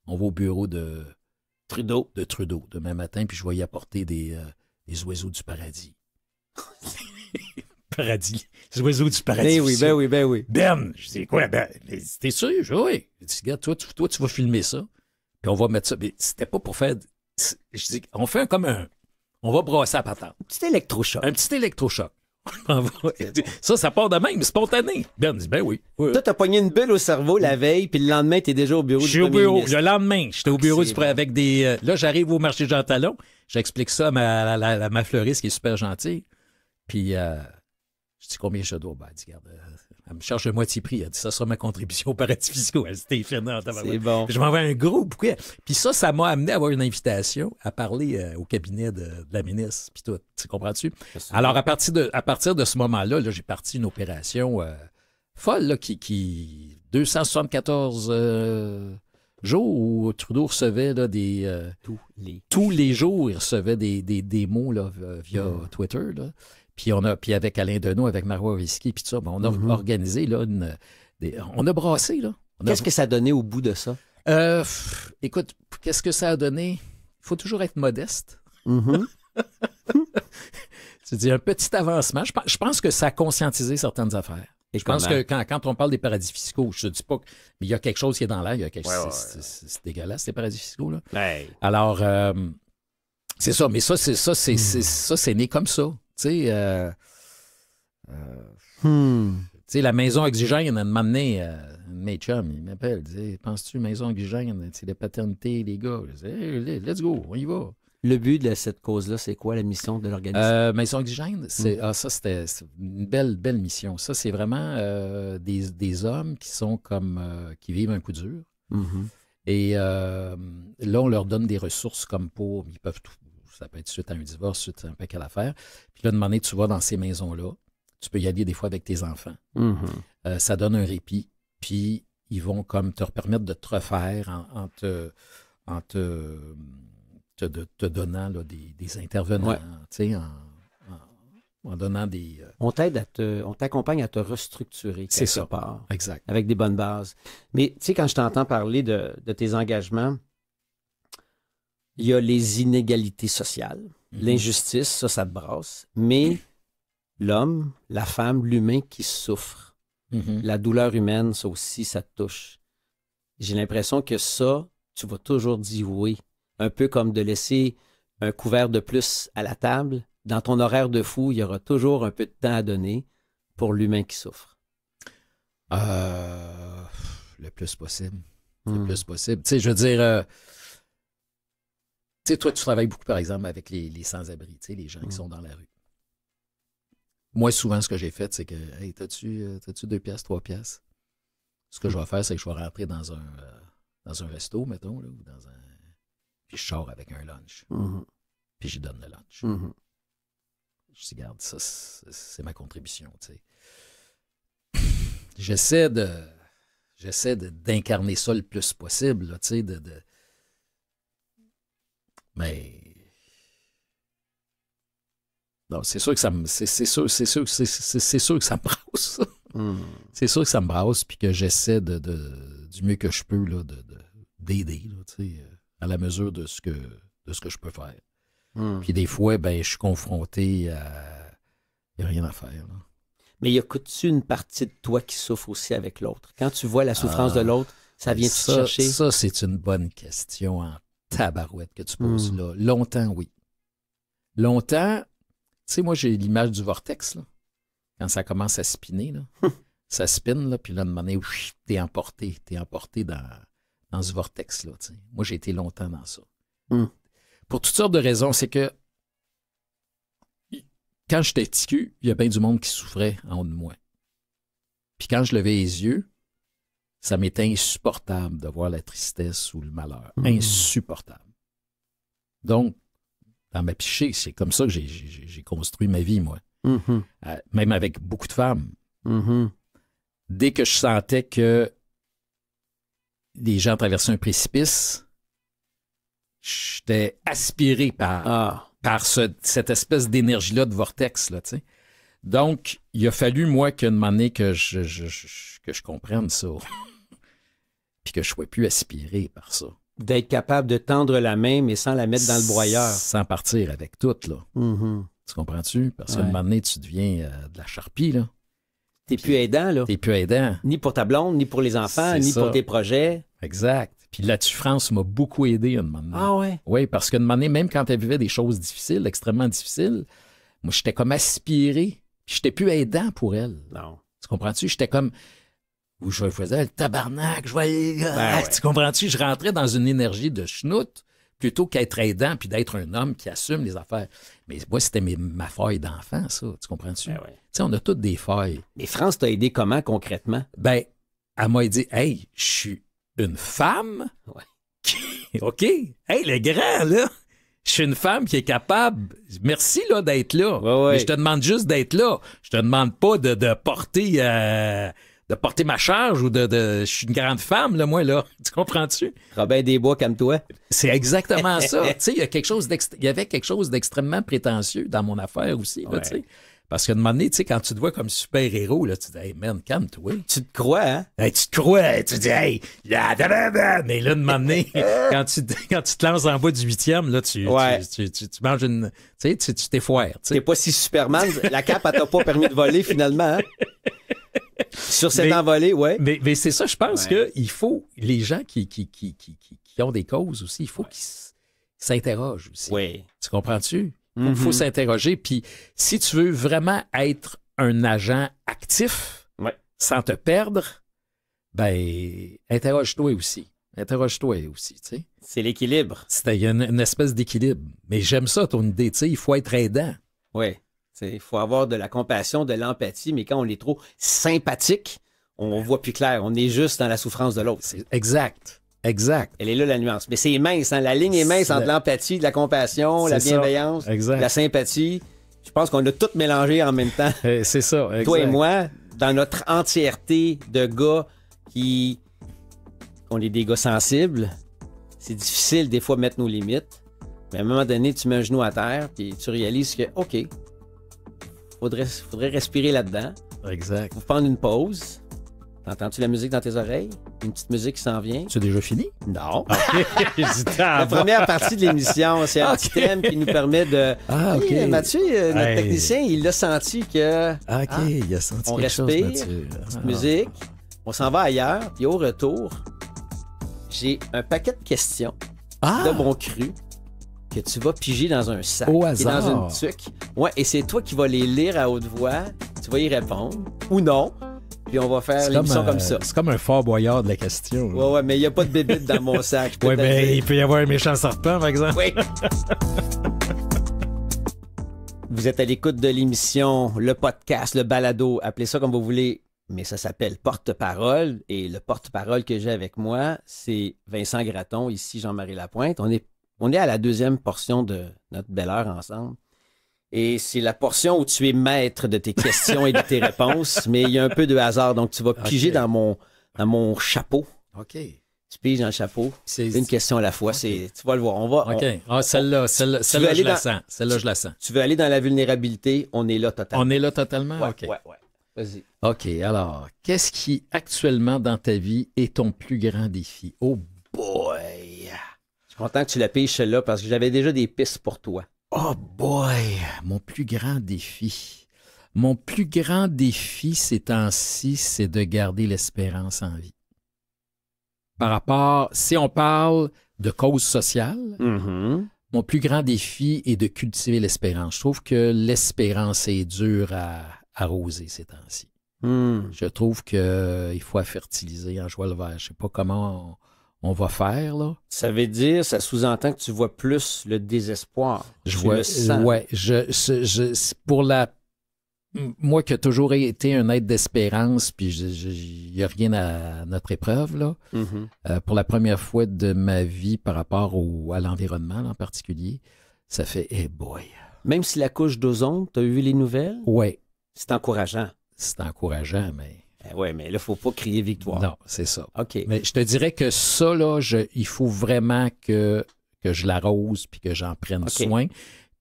on va au bureau de Trudeau, de Trudeau demain matin, puis je vais y apporter des euh, oiseaux du paradis. *laughs* paradis. Les oiseaux du paradis. Ben oui, ben oui, ben oui. Ben, je dis quoi? Ben, t'es sûr? Je oui. Je dis, regarde, toi, tu vas filmer ça. Puis on va mettre ça. Mais c'était pas pour faire. Je dis, on fait un, comme un. On va brasser à patate. Un petit électrochoc. Un petit électrochoc. *laughs* ça, ça part de même, spontané. Ben dis, ben oui. Toi, t'as pogné une bulle au cerveau la veille, puis le lendemain, t'es déjà au bureau. Je suis au bureau. Le lendemain, j'étais au ah, bureau du avec des. Euh, là, j'arrive au marché Jean Talon. J'explique ça à ma, ma fleuriste qui est super gentille. Puis. Euh, je dis combien je dois? Ben, euh, elle me charge le moitié prix. Elle dit, ça sera ma contribution au paradis fiscaux. Elle dit, C'est bon. Je vais un groupe. Puis ça, ça m'a amené à avoir une invitation à parler euh, au cabinet de, la ministre, puis tout. Tu comprends-tu? Alors, à partir de, à partir de ce moment-là, j'ai parti une opération euh, folle, qui, 274 jours où Trudeau recevait des. tous, les... tous les jours, il recevait des, des, des mots via mm. Twitter. Là. Puis, on a, puis avec Alain Deneau, avec Marois Vesky, puis tout ça, ben, on a mhm. organisé, là, on a brassé, là. Qu'est-ce que ça a donné au bout de ça? Euh, écoute, qu'est-ce que ça a donné? Il faut toujours être modeste. Mm -hmm. cest un petit avancement. Je, pense que ça a conscientisé certaines affaires. Et je pense que quand, on parle des paradis fiscaux, je ne dis pas qu'il y a quelque chose qui est dans l'air. C'est dégueulasse, ces paradis fiscaux. Là. Alors, euh, c'est ça. Mais ça, c'est ça, hmm. né comme ça. Euh, euh, hmm. Tu sais, la maison exigène, m'a amené, euh, mes chums, ils m'appellent, ils penses-tu maison exigène, c'est la paternité, les gars. Je dis, let's go, on y va. Le but de cette cause-là, c'est quoi la mission de l'organisme? Euh, maison exigène, c'est, hmm. ah, ça, c'était une belle, belle mission. Ça, c'est vraiment des, hommes qui sont comme, qui vivent un coup dur. Mm-hmm. Et là, on leur donne des ressources comme pour. Ils peuvent tout, ça peut être suite à un divorce, suite à un paquet l'affaire. Puis là, demander, tu vas dans ces maisons-là, tu peux y aller des fois avec tes enfants. Mm-hmm. Euh, ça donne un répit, puis ils vont comme te permettre de te refaire en, te, donnant des, intervenants, en, donnant des. Euh, on t'aide à te. On t'accompagne à te restructurer C'est ça. Exact. Avec des bonnes bases. Mais tu sais, quand je t'entends parler de, tes engagements, il y a les inégalités sociales, mhm. l'injustice, ça, ça te brasse, mais l'homme, la femme, l'humain qui souffre, mhm. la douleur humaine, ça aussi, ça te touche. J'ai l'impression que ça, tu vas toujours dire oui. Un peu comme de laisser un couvert de plus à la table. Dans ton horaire de fou, il y aura toujours un peu de temps à donner pour l'humain qui souffre. Euh, le plus possible. Le hmm. plus possible. Tu sais, je veux dire, euh, sais, toi, tu travailles beaucoup, par exemple, avec les, sans-abri, les gens qui mm. sont dans la rue. Moi, souvent, ce que j'ai fait, c'est que, hey, t'as-tu euh, deux pièces, trois pièces? » Ce que je vais faire, c'est que je vais rentrer dans un, euh, dans un resto, mettons, là, ou dans un. Puis je sors avec un lunch. Mm-hmm. Puis je donne le lunch. Mm-hmm. Je dis, garde, ça, c'est ma contribution, tu sais. J'essaie de. J'essaie d'incarner ça le plus possible, tu sais, de non, c'est sûr que ça me. C'est sûr, c'est sûr, sûr que ça me brasse. Hmm. C'est sûr que ça me brasse, puis que j'essaie de, du mieux que je peux de, d'aider, à la mesure de ce que, de ce que je peux faire. Hmm. Puis des fois, ben, je suis confronté à. Il n'y a rien à faire. Là. Mais y a-tu une partie de toi qui souffre aussi avec l'autre? Quand tu vois la souffrance ah, de l'autre, ça vient te chercher? Ça, c'est une bonne question en tabarouette que tu poses hmm. là. Longtemps, oui. Longtemps, tu sais, moi, j'ai l'image du vortex, là. Quand ça commence à spinner, là. *laughs* ça spinne, là, puis là, de manière, t'es emporté, t'es emporté dans, dans ce vortex, là, Moi, j'ai été longtemps dans ça. Hmm. Pour toutes sortes de raisons, c'est que quand j'étais ticu, il y a bien du monde qui souffrait en haut de moi. Puis quand je levais les yeux, ça m'est insupportable de voir la tristesse ou le malheur. Hmm. Insupportable. Donc, dans ma pichée, c'est comme ça que j'ai construit ma vie, moi. Mm-hmm. Euh, même avec beaucoup de femmes. Mm-hmm. Dès que je sentais que les gens traversaient un précipice, j'étais aspiré par, ah. par cette espèce d'énergie-là de vortex, là, Donc, il a fallu, moi, qu'une manière que je, que je comprenne ça. *laughs* puis que je ne sois plus aspirer par ça. D'être capable de tendre la main, mais sans la mettre dans le broyeur. Sans partir avec tout, là. Mm-hmm. Tu comprends-tu? Parce qu'à un moment donné, tu deviens euh, de la charpie, là. T'es plus aidant, là. T'es plus aidant. Ni pour ta blonde, ni pour les enfants, ni pour tes projets. Exact. Puis la souffrance m'a beaucoup aidé à un moment donné. Ah ouais? Oui, parce qu'à un moment donné, même quand elle vivait des choses difficiles, extrêmement difficiles, moi, j'étais comme aspiré. Puis j'étais plus aidant pour elle. Non. Tu comprends-tu? J'étais comme où je faisais le tabarnak, je voyais. Ben tu comprends-tu? Je rentrais dans une énergie de schnout plutôt qu'être aidant puis d'être un homme qui assume les affaires. Mais moi, c'était ma faille d'enfant, ça. Tu comprends-tu? Ben tu sais, on a toutes des failles. Mais France t'a aidé comment concrètement? Ben, elle m'a dit, hey, je suis une femme. *laughs* OK. Hey, le grand, là. Je suis une femme qui est capable. Merci là d'être là. Mais je te demande juste d'être là. Je te demande pas de, porter euh, de porter ma charge ou de, je suis une grande femme là moi là *laughs* tu comprends-tu Robin Desbois comme toi c'est exactement ça *laughs* tu sais il y a quelque chose y avait quelque chose d'extrêmement prétentieux dans mon affaire aussi tu sais parce que de moment donné, tu sais, quand tu te vois comme super-héros, là, tu te dis, hey man, calme-toi. Tu te crois, hein? tu te crois, tu te dis, hey, mais là, de moment donné, *laughs* quand, tu, quand tu te lances en bas du huitième, là, tu, tu, tu, manges une. Tu sais, tu t'es foire. Tu pas si Superman, la cape, elle t'a pas permis de voler finalement. Hein? Sur cette envolée, ouais. Mais, c'est ça, je pense qu'il que il faut les gens qui, qui, qui, ont des causes aussi, il faut qu'ils s'interrogent aussi. Oui. Tu comprends-tu? Il faut mm-hmm. s'interroger. Puis si tu veux vraiment être un agent actif, sans te perdre, ben, interroge-toi aussi. Interroge-toi aussi, tu sais. C'est l'équilibre. C'est une, une espèce d'équilibre. Mais j'aime ça, ton idée, tu sais, il faut être aidant. Oui. Il faut avoir de la compassion, de l'empathie, mais quand on est trop sympathique, on voit plus clair. On est juste dans la souffrance de l'autre. Exact. Exact. Elle est là la nuance. Mais c'est mince, hein. la ligne est mince entre l'empathie, de la compassion, la bienveillance, la sympathie. Je pense qu'on a tout mélangé en même temps. *laughs* Eh, c'est ça. Exact. Toi et moi, dans notre entièreté de gars qui. On est des gars sensibles. C'est difficile des fois de mettre nos limites. Mais à un moment donné, tu mets un genou à terre, puis tu réalises que, OK, faudrait, faudrait respirer là-dedans. Exact. Vous prendre une pause. T'entends-tu la musique dans tes oreilles? Une petite musique qui s'en vient? C'est déjà fini? Non. Ah, *laughs* la première partie de l'émission, c'est un *laughs* thème qui nous permet de. Ah, OK. Mathieu, euh, notre technicien, il a senti que. Ah, OK, hein, il a senti on quelque respire, chose, Petite ah. musique, on s'en va ailleurs, puis au retour, j'ai un paquet de questions ah! de bon cru que tu vas piger dans un sac. Au dans une tuque. Ouais, et c'est toi qui vas les lire à haute voix. Tu vas y répondre ou non. Puis on va faire l'émission comme, ça. C'est comme un fort boyard de la question. Ouais, ouais, mais il n'y a pas de bébite dans mon sac. Ouais, mais il peut y avoir un méchant serpent, par exemple. Oui. Vous êtes à l'écoute de l'émission, le podcast, le balado, appelez ça comme vous voulez, mais ça s'appelle porte-parole. Et le porte-parole que j'ai avec moi, c'est Vincent Gratton, ici Jean-Marie Lapointe. On est on est à la deuxième portion de notre belle heure ensemble. Et c'est la portion où tu es maître de tes questions et de tes *laughs* réponses, mais il y a un peu de hasard. Donc, tu vas piger dans, mon, dans mon chapeau. OK. Tu piges dans le chapeau. C'est une question à la fois. C'est, tu vas le voir. On va. OK. Ah, celle-là, celle-là, je la sens. Celle-là, je la sens. Tu veux aller dans la vulnérabilité. On est là totalement. On est là totalement? OK. Ouais, ouais. Vas-y. OK. Alors, qu'est-ce qui, actuellement, dans ta vie, est ton plus grand défi? Oh, boy! Content que tu la piges celle-là parce que j'avais déjà des pistes pour toi. Oh boy, mon plus grand défi. Mon plus grand défi ces temps-ci, c'est de garder l'espérance en vie. Par rapport, si on parle de cause sociale, mm-hmm. mon plus grand défi est de cultiver l'espérance. Je trouve que l'espérance est dure à arroser ces temps-ci. Mm. Je trouve qu'il euh, faut fertiliser en joie le vert. Je sais pas comment on va faire. Là. Ça veut dire, ça sous-entend que tu vois plus le désespoir. Je vois, ouais, je, je, pour la, moi qui ai toujours été un être d'espérance, puis il n'y a rien à, notre épreuve, là. Mm-hmm. Euh, pour la première fois de ma vie par rapport au, à l'environnement en particulier, ça fait, hey boy. Même si la couche d'ozone, tu as eu les nouvelles? Oui. C'est encourageant. C'est encourageant, mais eh oui, mais là, il ne faut pas crier victoire. Non, c'est ça. OK. Mais je te dirais que ça, là, il faut vraiment que, que je l'arrose puis que j'en prenne soin.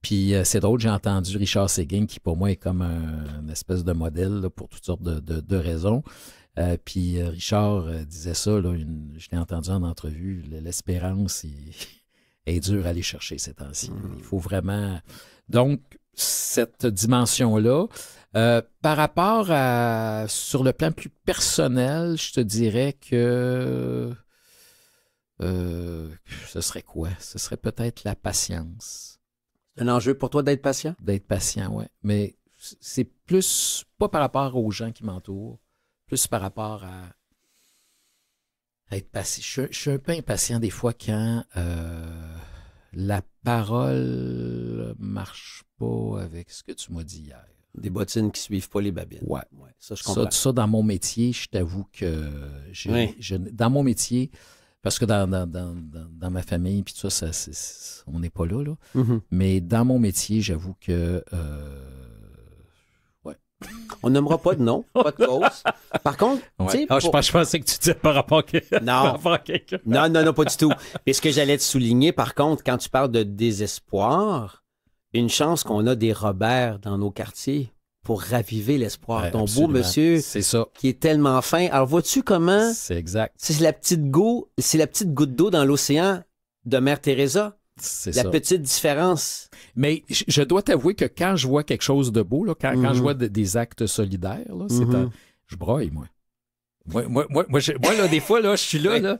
Puis euh, c'est drôle, j'ai entendu Richard Seguin, qui pour moi est comme un, une espèce de modèle pour toutes sortes de, raisons. Euh, puis euh, Richard disait ça, je l'ai entendu en entrevue, l'espérance *laughs* est, dure à aller chercher ces temps-ci. Hmm. Il faut vraiment... Donc, cette dimension-là, euh, par rapport à, sur le plan plus personnel, je te dirais que euh, ce serait quoi? Ce serait peut-être la patience. C'est un enjeu pour toi d'être patient? D'être patient, oui. Mais c'est plus pas par rapport aux gens qui m'entourent, plus par rapport à, être patient. Je, suis un peu impatient des fois quand euh, la parole marche pas avec ce que tu m'as dit hier. Des bottines qui suivent pas les babines. Ouais. ça, je comprends. Ça, ça, dans mon métier, je t'avoue que. dans mon métier, parce que dans, dans, dans, dans ma famille, puis tout ça, ça on n'est pas là. là. Mm-hmm. Mais dans mon métier, j'avoue que. Euh, on n'aimera pas de nom, pas de cause. Par contre, ah, je, pensais que tu disais par rapport à, *laughs* à quelqu'un. Non, non, non, pas du tout. Mais ce que j'allais te souligner, par contre, quand tu parles de désespoir, une chance qu'on a des Robert dans nos quartiers pour raviver l'espoir. Ton beau monsieur qui est tellement fin. Alors vois-tu comment C'est exact. C'est la petite goutte, c'est la petite goutte d'eau dans l'océan de Mère Teresa. C'est la petite différence. Mais je dois t'avouer que quand je vois quelque chose de beau, quand, je mhm. vois des actes solidaires, mhm. je broille, moi. Moi, là, des fois, là, je suis là, là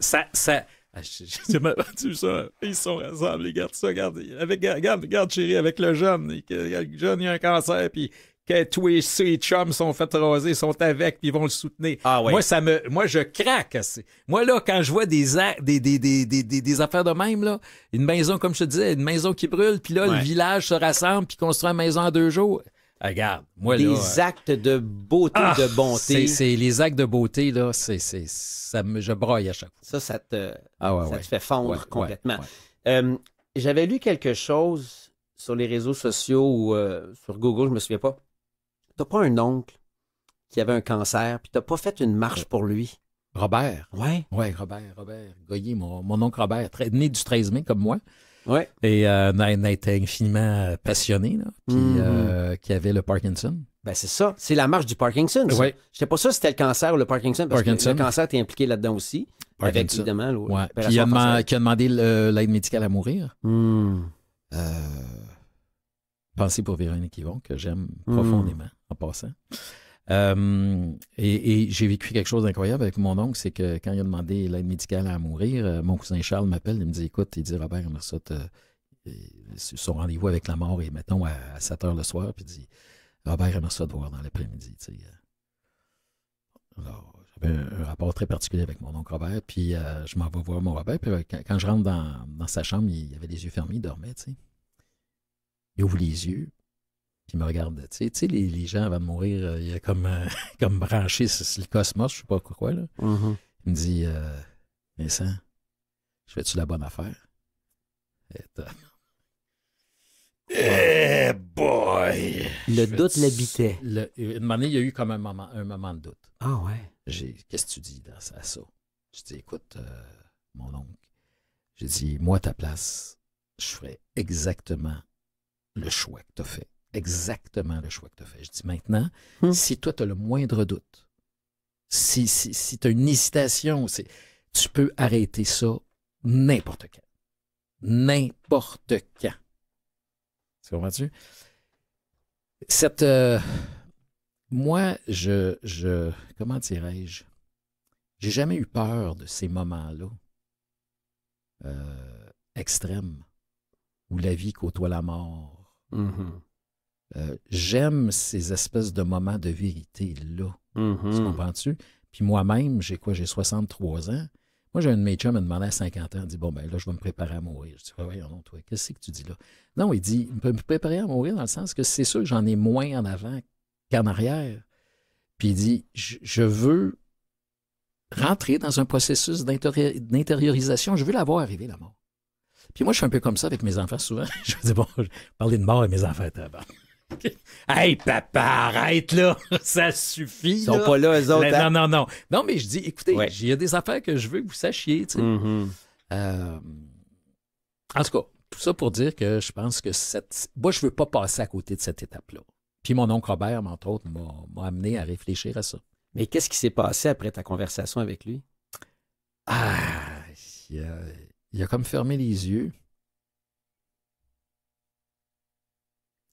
ça, ah, J'ai ça. Ils sont rassemblés, garde ça. Regarde, avec, regarde, chérie, avec le jeune. Le jeune, a un cancer, puis que tous chums sont fait raser, sont avec, puis vont le soutenir. Ah moi, ça me, moi, je craque. assez. Moi, là, quand je vois des, des, des, des, des, affaires de même, là, une maison, comme je te disais, une maison qui brûle, puis là, le village se rassemble, puis construit une maison en deux jours. Regarde, euh, actes de beauté, ah, de bonté. C'est les actes de beauté, là, c'est, ça me, je broille à chaque fois. Ça, ça te, ah fait fondre complètement. Euh, j'avais lu quelque chose sur les réseaux sociaux ou euh, sur Google, je ne me souviens pas. tu n'as pas un oncle qui avait un cancer, puis n'as pas fait une marche pour lui. Robert. Ouais. Ouais, Robert, Robert. Goyer, mon, mon oncle Robert, né du 13 mai comme moi. Ouais. Et euh, était infiniment euh, passionné, puis mhm. euh, qui avait le Parkinson. Ben c'est ça, c'est la marche du Parkinson. Je ouais. sais pas sûr si c'était le cancer ou le Parkinson, parce que le cancer était impliqué là-dedans aussi. Avec évidemment ouais. qui a demandé l'aide médicale à mourir. Hmm. Euh, pensez pour Véronique Yvon, que j'aime hmm. profondément en passant. Euh, et, j'ai vécu quelque chose d'incroyable avec mon oncle, c'est que quand il a demandé l'aide médicale à mourir, euh, mon cousin Charles m'appelle, il me dit Écoute, il dit Robert Mercer, euh, son rendez-vous avec la mort et mettons, à, 7 heures le soir, puis il dit Robert aimerait ça de voir dans l'après-midi. Alors, j'avais un, rapport très particulier avec mon oncle Robert, puis je m'en vais voir mon Robert, puis quand, je rentre dans, sa chambre, il avait les yeux fermés, il dormait, tu sais. Il ouvre les yeux, il me regarde. Tu sais, les, gens avant de mourir, euh, il y a comme, euh, *laughs* comme branché le cosmos, je ne sais pas quoi Là. Mm-hmm. Il me dit euh, Vincent, je fais-tu la bonne affaire? Eh, eh boy! Le doute l'habitait. une manière, il y a eu comme un moment, un moment de doute. Ah ouais? Qu'est-ce que tu dis dans ça, ça? Je dis, écoute, mon oncle, j'ai dit, moi, à ta place, je ferais exactement le choix que tu as fait exactement le choix que tu as fait. Je dis maintenant, hmm. si toi, tu as le moindre doute, si, si, tu as une hésitation, tu peux arrêter ça n'importe quand. N'importe quand. Tu comprends-tu? Cette. Euh, moi, je. je comment dirais-je? J'ai jamais eu peur de ces moments-là euh, extrêmes où la vie côtoie la mort. Mm-hmm. Euh, j'aime ces espèces de moments de vérité-là. Tu mm-hmm. comprends-tu? Puis moi-même, j'ai quoi? J'ai 63 ans. Moi, j'ai un de mes il m'a demandé à 50 ans, il dit Bon, ben là, je vais me préparer à mourir. Je dis Oui, Voyons, non, toi, qu'est-ce que tu dis là Non, il dit Je vais me préparer à mourir dans le sens que c'est sûr que j'en ai moins en avant qu'en arrière. Puis il dit Je, veux rentrer dans un processus d'intériorisation. Je veux la voir arriver, la mort. Puis moi, je suis un peu comme ça avec mes enfants souvent. *laughs* je dis Bon, je vais parler de mort à mes enfants, *laughs* Hey, papa, arrête là, *laughs* ça suffit. Ils sont pas là, eux autres. Non, hein? non, non. Non, mais je dis, écoutez, il y a des affaires que je veux que vous sachiez. Mm-hmm. Euh, en tout cas, tout ça pour dire que je pense que cette... moi, je veux pas passer à côté de cette étape-là. Puis mon oncle Robert, entre autres, m'a amené à réfléchir à ça. Mais qu'est-ce qui s'est passé après ta conversation avec lui? Ah, il a comme fermé les yeux.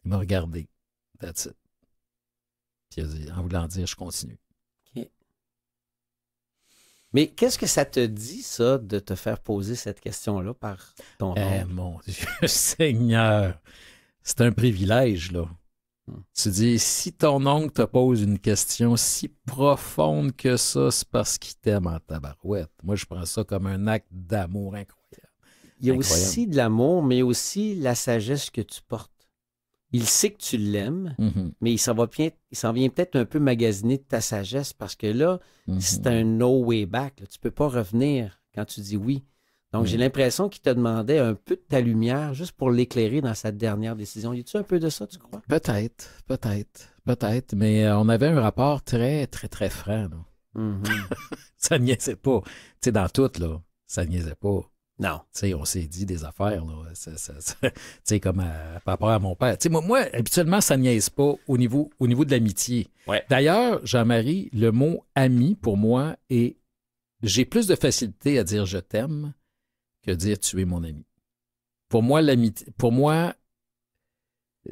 Il m'a regardé. That's it. Puis il a dit, en voulant dire, je continue. Mais qu'est-ce que ça te dit, ça, de te faire poser cette question-là par ton Eh mon Dieu *laughs* Seigneur! C'est un privilège, là. Hmm. Tu dis, si ton oncle te pose une question si profonde que ça, c'est parce qu'il t'aime en tabarouette. Moi, je prends ça comme un acte d'amour incroyable. Il y a aussi de l'amour, mais aussi la sagesse que tu portes il sait que tu l'aimes, mm-hmm. mais il s'en va bien, il s'en vient peut-être un peu magasiner de ta sagesse parce que là, mm-hmm. c'est un no way back. Tu Tu peux pas revenir quand tu dis oui. Donc, j'ai mm. l'impression qu'il te demandait un peu de ta lumière juste pour l'éclairer dans sa dernière décision. Y a-tu un peu de ça, tu crois? Peut-être, peut-être, peut-être. Mais euh, on avait un rapport très, très, très franc. Là. Mm-hmm. *laughs* ça niaisait pas. Tu sais, dans tout, là, ça niaisait pas. Non, tu sais, on s'est dit des affaires, là. *laughs* Tu sais, comme euh, par rapport à mon père. Tu sais, moi, habituellement, ça niaise pas au niveau, au niveau de l'amitié. D'ailleurs, Jean-Marie, le mot ami, pour moi, est j'ai plus de facilité à dire je t'aime que dire tu es mon ami. Pour moi, l'amitié, pour moi,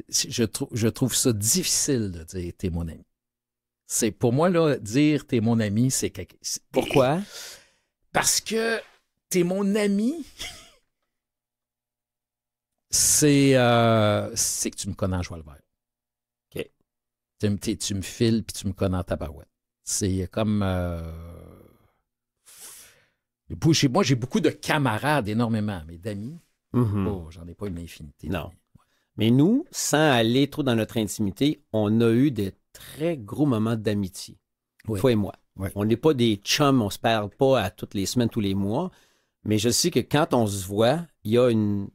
je, je trouve ça difficile de dire t'es mon ami. C'est pour moi, là, dire t'es mon ami, c'est Pourquoi? Parce que t'es mon ami. c'est euh, que tu me connais en joie le OK. Tu, me files puis tu me connais en tabarouette. C'est comme. Euh, moi, j'ai beaucoup de camarades énormément, mais d'amis, mm-hmm. oh, j'en ai pas une infinité. Non. Mais nous, sans aller trop dans notre intimité, on a eu des très gros moments d'amitié. Toi et moi. On n'est pas des chums, on ne se parle pas à toutes les semaines, tous les mois, mais je sais que quand on se voit, il y a une,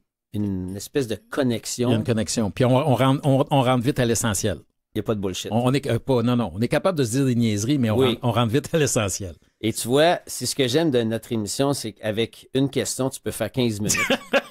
espèce de connexion. Il y a une connexion. Puis on, rentre, on, rentre vite à l'essentiel. Il n'y a pas de bullshit. On, est euh, non, non. On est capable de se dire des niaiseries, mais on, on rentre vite à l'essentiel. Et tu vois, c'est ce que j'aime de notre émission, c'est qu'avec une question, tu peux faire 15 minutes. *laughs*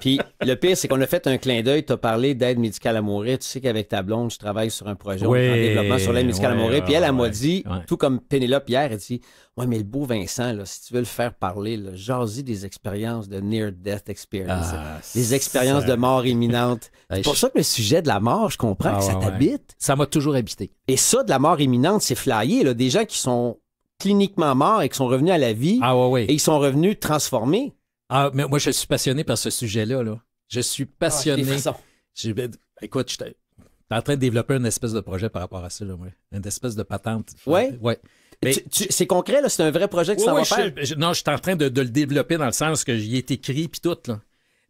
Puis le pire, c'est qu'on a fait un clin d'œil. Tu as parlé d'aide médicale à mourir. Tu sais qu'avec ta blonde, je travaille sur un projet en développement sur l'aide médicale à mourir. Puis elle, elle m'a dit, tout comme Pénélope hier, elle dit Ouais, mais le beau Vincent, si tu veux le faire parler, jasie des expériences de near-death experience, ah, des expériences de mort imminente. *laughs* c'est pour ça que le sujet de la mort, je comprends ah, que ça t'habite. Ça m'a toujours habité. Et ça, de la mort imminente, c'est flyé. Là. Des gens qui sont cliniquement morts et qui sont revenus à la vie ah, et ils sont revenus transformés. Ah, mais moi, je suis passionné par ce sujet-là. Là. Je suis ah, passionné. Ben, écoute, je es en train de développer une espèce de projet par rapport à ça, là, Une espèce de patente. Oui? C'est concret, là? C'est un vrai projet que ça va faire? non, je suis en train de, le développer dans le sens que j'y ai écrit puis tout, là.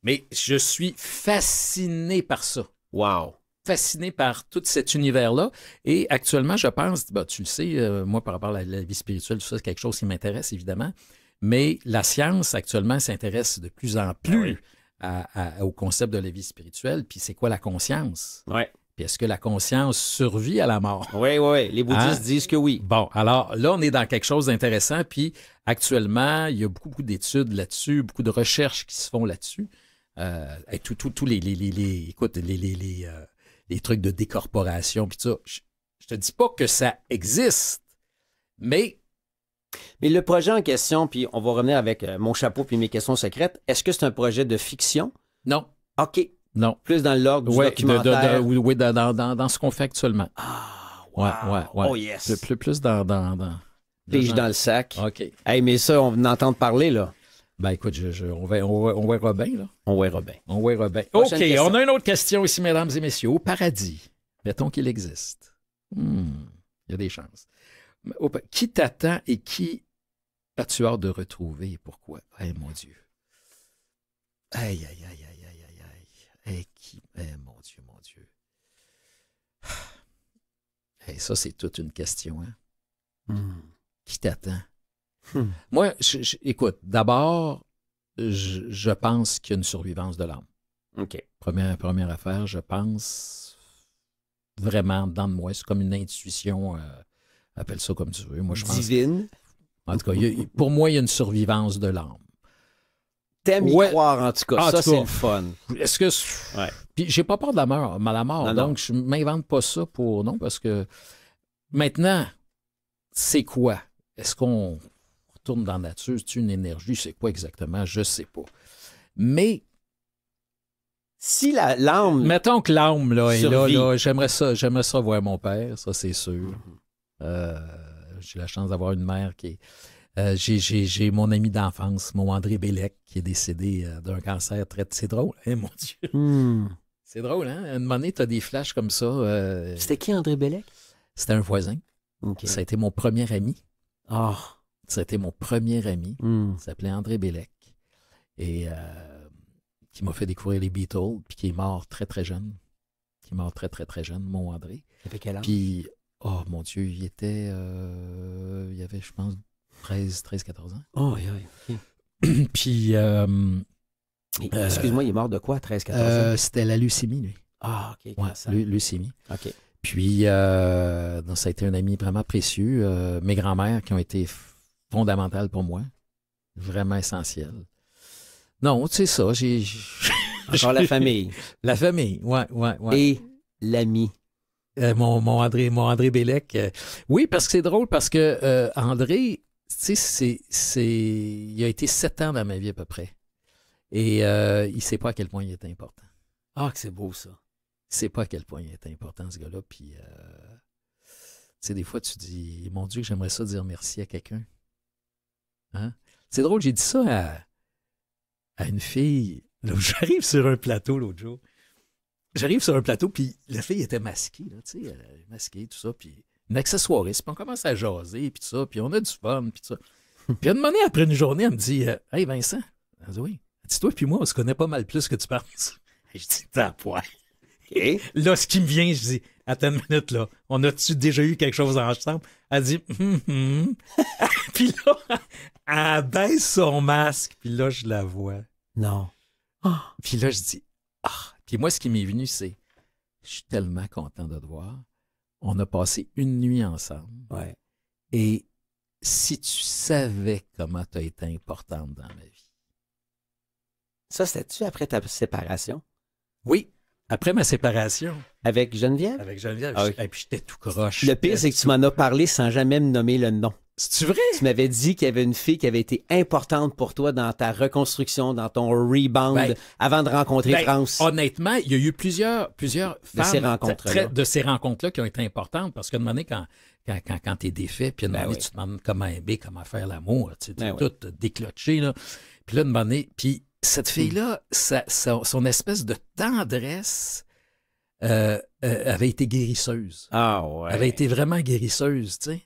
Mais je suis fasciné par ça. Wow! Fasciné par tout cet univers-là. Et actuellement, je pense, ben, tu le sais, euh, moi, par rapport à la, la vie spirituelle, tout ça, c'est quelque chose qui m'intéresse, évidemment. Mais la science actuellement s'intéresse de plus en ben plus au concept de la vie spirituelle, puis c'est quoi la conscience? Oui. Puis est-ce que la conscience survit à la mort? Oui, oui, oui. Les bouddhistes hein? disent que oui. Bon, alors là, on est dans quelque chose d'intéressant, puis actuellement, il y a beaucoup, d'études là-dessus, beaucoup de recherches qui se font là-dessus. Euh, tous les, les, les, écoute, les, les, euh, trucs de décorporation, puis ça, je, je te dis pas que ça existe, mais mais le projet en question, puis on va revenir avec euh, mon chapeau puis mes questions secrètes, est-ce que c'est un projet de fiction? Non. OK. Non. Plus dans l'ordre du documentaire. oui, dans, dans, dans ce qu'on fait actuellement. Ah, wow. ouais, ouais, ouais. Oh yes. Plus, plus dans... dans, Pige dans le sac. OK. Hey, mais ça, on entend parler, là. Ben écoute, on, verra, on, bien, là. On voit Robin. On voit Robin. OK, on a une autre question ici, mesdames et messieurs. Au paradis, mettons qu'il existe. Hmm. il y a des chances. Qui t'attend et qui as-tu hâte de retrouver et pourquoi? Eh mon Dieu. Aïe, aïe, aïe, aïe, aïe, aïe, aïe. Eh, qui... Eh, mon Dieu, mon Dieu. *sighs* Eh, ça, c'est toute une question. Hein? Hmm. Qui t'attend? Hmm. Moi, écoute, d'abord, je, pense qu'il y a une survivance de l'âme. OK. Première, première affaire, je pense vraiment dans moi. C'est comme une intuition. Euh, Appelle ça comme tu veux. Moi, je Divine. En tout cas, pour moi, il y a une survivance de l'âme. T'aimes y croire, en tout cas. Ah, ça, c'est le fun. Est-ce que. Puis, j'ai pas peur de la mort, la mort donc, je m'invente pas ça pour. Non, parce que. Maintenant, c'est quoi? Est-ce qu'on retourne dans la nature? C'est une énergie? C'est quoi exactement? Je sais pas. Mais si la, l'âme. Mettons que l'âme là, est là, j'aimerais ça, j'aimerais ça voir mon père, ça c'est sûr. Mhm. Euh, j'ai la chance d'avoir une mère qui est. Euh, j'ai mon ami d'enfance, mon André Bellec, qui est décédé euh, d'un cancer très. C'est drôle, hein, mon Dieu? Hmm. C'est drôle, hein? À un moment donné, tu as des flashs comme ça. C'était qui, André Bellec? C'était un voisin. Ça a été mon premier ami. Ah! Ça a été mon premier ami. Hmm. Il s'appelait André Bélec Et qui m'a fait découvrir les Beatles, puis qui est mort très, très jeune. Qui est mort très, très, très jeune, mon André. Ça quel âge? Oh mon Dieu, il était. Euh, il y avait, je pense, 13, 14 ans. Oh, oui, oui. *clears throat* Puis. Euh, excuse-moi, il est mort de quoi, 13, 14 ans? Euh, c'était la leucémie, lui. Ah, OK. Ouais, leucémie. OK. Puis, ça a été un ami vraiment précieux. mes grands-mères qui ont été fondamentales pour moi, vraiment essentielles. Non, tu sais ça, j'ai. *laughs* Encore la famille. La famille, ouais, ouais, ouais. Et l'ami. Euh, mon, André, mon André Bélec. Euh, oui, parce que c'est drôle, parce que euh, André, tu sais, c'est, il a été sept ans dans ma vie à peu près. Et il ne sait pas à quel point il est important. Ah, que c'est beau ça. Il ne sait pas à quel point il est important, ce gars-là. Puis, tu sais, des fois, tu dis, mon Dieu, j'aimerais ça dire merci à quelqu'un. Hein? C'est drôle, j'ai dit ça à, à une fille. *laughs* J'arrive sur un plateau l'autre jour j'arrive sur un plateau, puis la fille était masquée, là, tu sais, elle euh, est masquée, tout ça, puis une accessoiriste, puis on commence à jaser, puis tout ça, puis on a du fun, puis tout ça. *laughs* Puis à un moment donné, après une journée, elle me dit euh, Hey Vincent, elle dit oui, dis toi puis moi, on se connaît pas mal plus que tu penses. *laughs* je dis T'as poil. *laughs* Et là, ce qui me vient, je dis Attends une minute, là, on a-tu déjà eu quelque chose ensemble Elle dit Hum hum. puis là, elle baisse son masque, puis là, je la vois. Non. Puis là, je dis Ah, puis moi, ce qui m'est venu, c'est je suis tellement content de te voir. On a passé une nuit ensemble. Ouais. Et si tu savais comment tu as été importante dans ma vie. Ça, c'était-tu après ta séparation? Oui, après ma séparation. Avec Geneviève? Avec Geneviève. Ah Et puis j'étais tout croche. Le pire, c'est que tu m'en as parlé sans jamais me nommer le nom. C'est vrai? Tu m'avais dit qu'il y avait une fille qui avait été importante pour toi dans ta reconstruction, dans ton rebound, ben, avant de rencontrer ben, France. Honnêtement, il y a eu plusieurs, plusieurs femmes de ces rencontres-là qui ont été importantes parce que de moment quand, quand, quand, t'es défait, puis ben tu te demandes comment aimer, comment faire l'amour, tu sais, tout décloché, là. Puis là, une moment puis cette fille-là, son espèce de tendresse, euh, euh, avait été guérisseuse. Ah ouais. Elle avait été vraiment guérisseuse, tu sais.